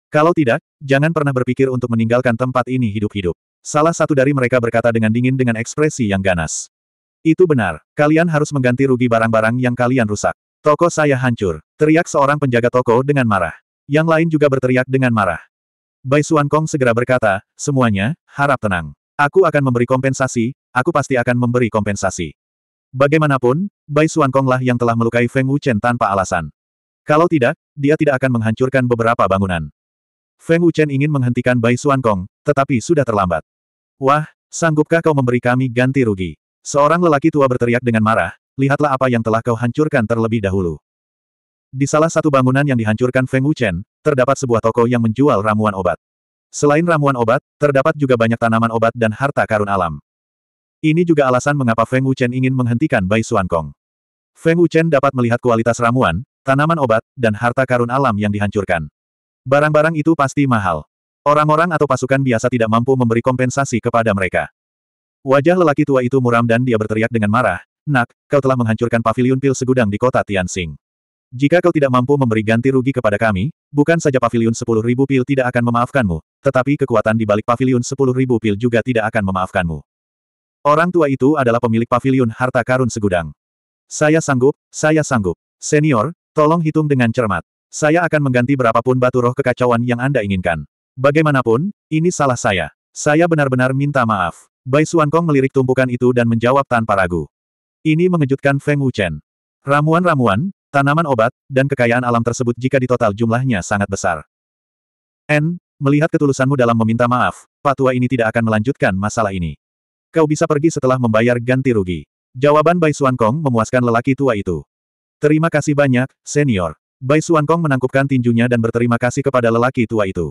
Kalau tidak, jangan pernah berpikir untuk meninggalkan tempat ini hidup-hidup. Salah satu dari mereka berkata dengan dingin dengan ekspresi yang ganas. Itu benar, kalian harus mengganti rugi barang-barang yang kalian rusak. Toko saya hancur, teriak seorang penjaga toko dengan marah. Yang lain juga berteriak dengan marah. Bai Suan Kong segera berkata, semuanya, harap tenang. Aku akan memberi kompensasi, aku pasti akan memberi kompensasi. Bagaimanapun, Bai Suan Kong yang telah melukai Feng Wuchen tanpa alasan. Kalau tidak, dia tidak akan menghancurkan beberapa bangunan. Feng Wuchen ingin menghentikan Bai Xuan Kong, tetapi sudah terlambat. Wah, sanggupkah kau memberi kami ganti rugi? Seorang lelaki tua berteriak dengan marah, lihatlah apa yang telah kau hancurkan terlebih dahulu. Di salah satu bangunan yang dihancurkan Feng Wuchen, terdapat sebuah toko yang menjual ramuan obat. Selain ramuan obat, terdapat juga banyak tanaman obat dan harta karun alam. Ini juga alasan mengapa Feng Wuchen ingin menghentikan Bai Xuan Kong. Feng Wuchen dapat melihat kualitas ramuan, tanaman obat, dan harta karun alam yang dihancurkan. Barang-barang itu pasti mahal. Orang-orang atau pasukan biasa tidak mampu memberi kompensasi kepada mereka. Wajah lelaki tua itu muram dan dia berteriak dengan marah, Nak, kau telah menghancurkan pavilion pil segudang di kota Tianxing. Jika kau tidak mampu memberi ganti rugi kepada kami, bukan saja pavilion 10.000 pil tidak akan memaafkanmu, tetapi kekuatan di balik pavilion 10.000 pil juga tidak akan memaafkanmu. Orang tua itu adalah pemilik pavilion harta karun segudang. Saya sanggup, saya sanggup. Senior, Tolong hitung dengan cermat. Saya akan mengganti berapapun batu roh kekacauan yang Anda inginkan. Bagaimanapun, ini salah saya. Saya benar-benar minta maaf. Bai Suan Kong melirik tumpukan itu dan menjawab tanpa ragu. Ini mengejutkan Feng Wuchen. Ramuan-ramuan, tanaman obat, dan kekayaan alam tersebut jika ditotal jumlahnya sangat besar. N, melihat ketulusanmu dalam meminta maaf, patua ini tidak akan melanjutkan masalah ini. Kau bisa pergi setelah membayar ganti rugi. Jawaban Bai Suan Kong memuaskan lelaki tua itu. Terima kasih banyak, senior. Bai Suankong menangkupkan tinjunya dan berterima kasih kepada lelaki tua itu.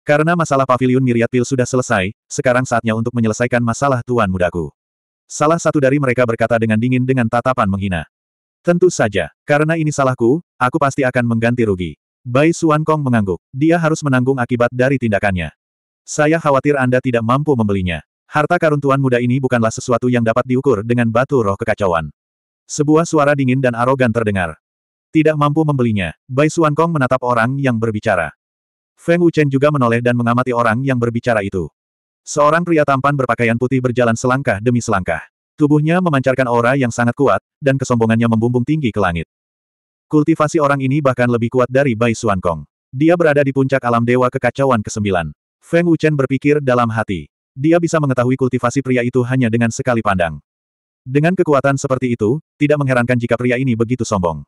Karena masalah pavilion Miriat Pil sudah selesai, sekarang saatnya untuk menyelesaikan masalah tuan mudaku. Salah satu dari mereka berkata dengan dingin dengan tatapan menghina. Tentu saja, karena ini salahku, aku pasti akan mengganti rugi. Bai Suankong mengangguk. Dia harus menanggung akibat dari tindakannya. Saya khawatir Anda tidak mampu membelinya. Harta karun tuan muda ini bukanlah sesuatu yang dapat diukur dengan batu roh kekacauan. Sebuah suara dingin dan arogan terdengar. Tidak mampu membelinya, Bai Suan Kong menatap orang yang berbicara. Feng Wuchen juga menoleh dan mengamati orang yang berbicara itu. Seorang pria tampan berpakaian putih berjalan selangkah demi selangkah. Tubuhnya memancarkan aura yang sangat kuat, dan kesombongannya membumbung tinggi ke langit. Kultivasi orang ini bahkan lebih kuat dari Bai Suan Kong. Dia berada di puncak alam dewa kekacauan ke-9. Feng Wuchen berpikir dalam hati. Dia bisa mengetahui kultivasi pria itu hanya dengan sekali pandang. Dengan kekuatan seperti itu, tidak mengherankan jika pria ini begitu sombong.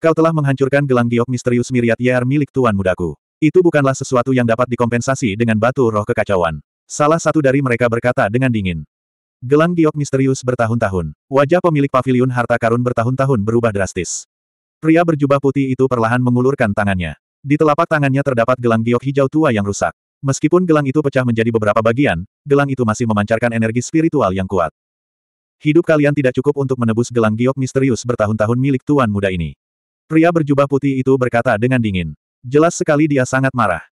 Kau telah menghancurkan gelang giok misterius miriat yar milik tuan mudaku. Itu bukanlah sesuatu yang dapat dikompensasi dengan batu roh kekacauan. Salah satu dari mereka berkata dengan dingin. Gelang giok misterius bertahun-tahun. Wajah pemilik pavilion harta karun bertahun-tahun berubah drastis. Pria berjubah putih itu perlahan mengulurkan tangannya. Di telapak tangannya terdapat gelang giok hijau tua yang rusak. Meskipun gelang itu pecah menjadi beberapa bagian, gelang itu masih memancarkan energi spiritual yang kuat. Hidup kalian tidak cukup untuk menebus gelang giok misterius bertahun-tahun milik tuan muda ini. Pria berjubah putih itu berkata dengan dingin. Jelas sekali dia sangat marah.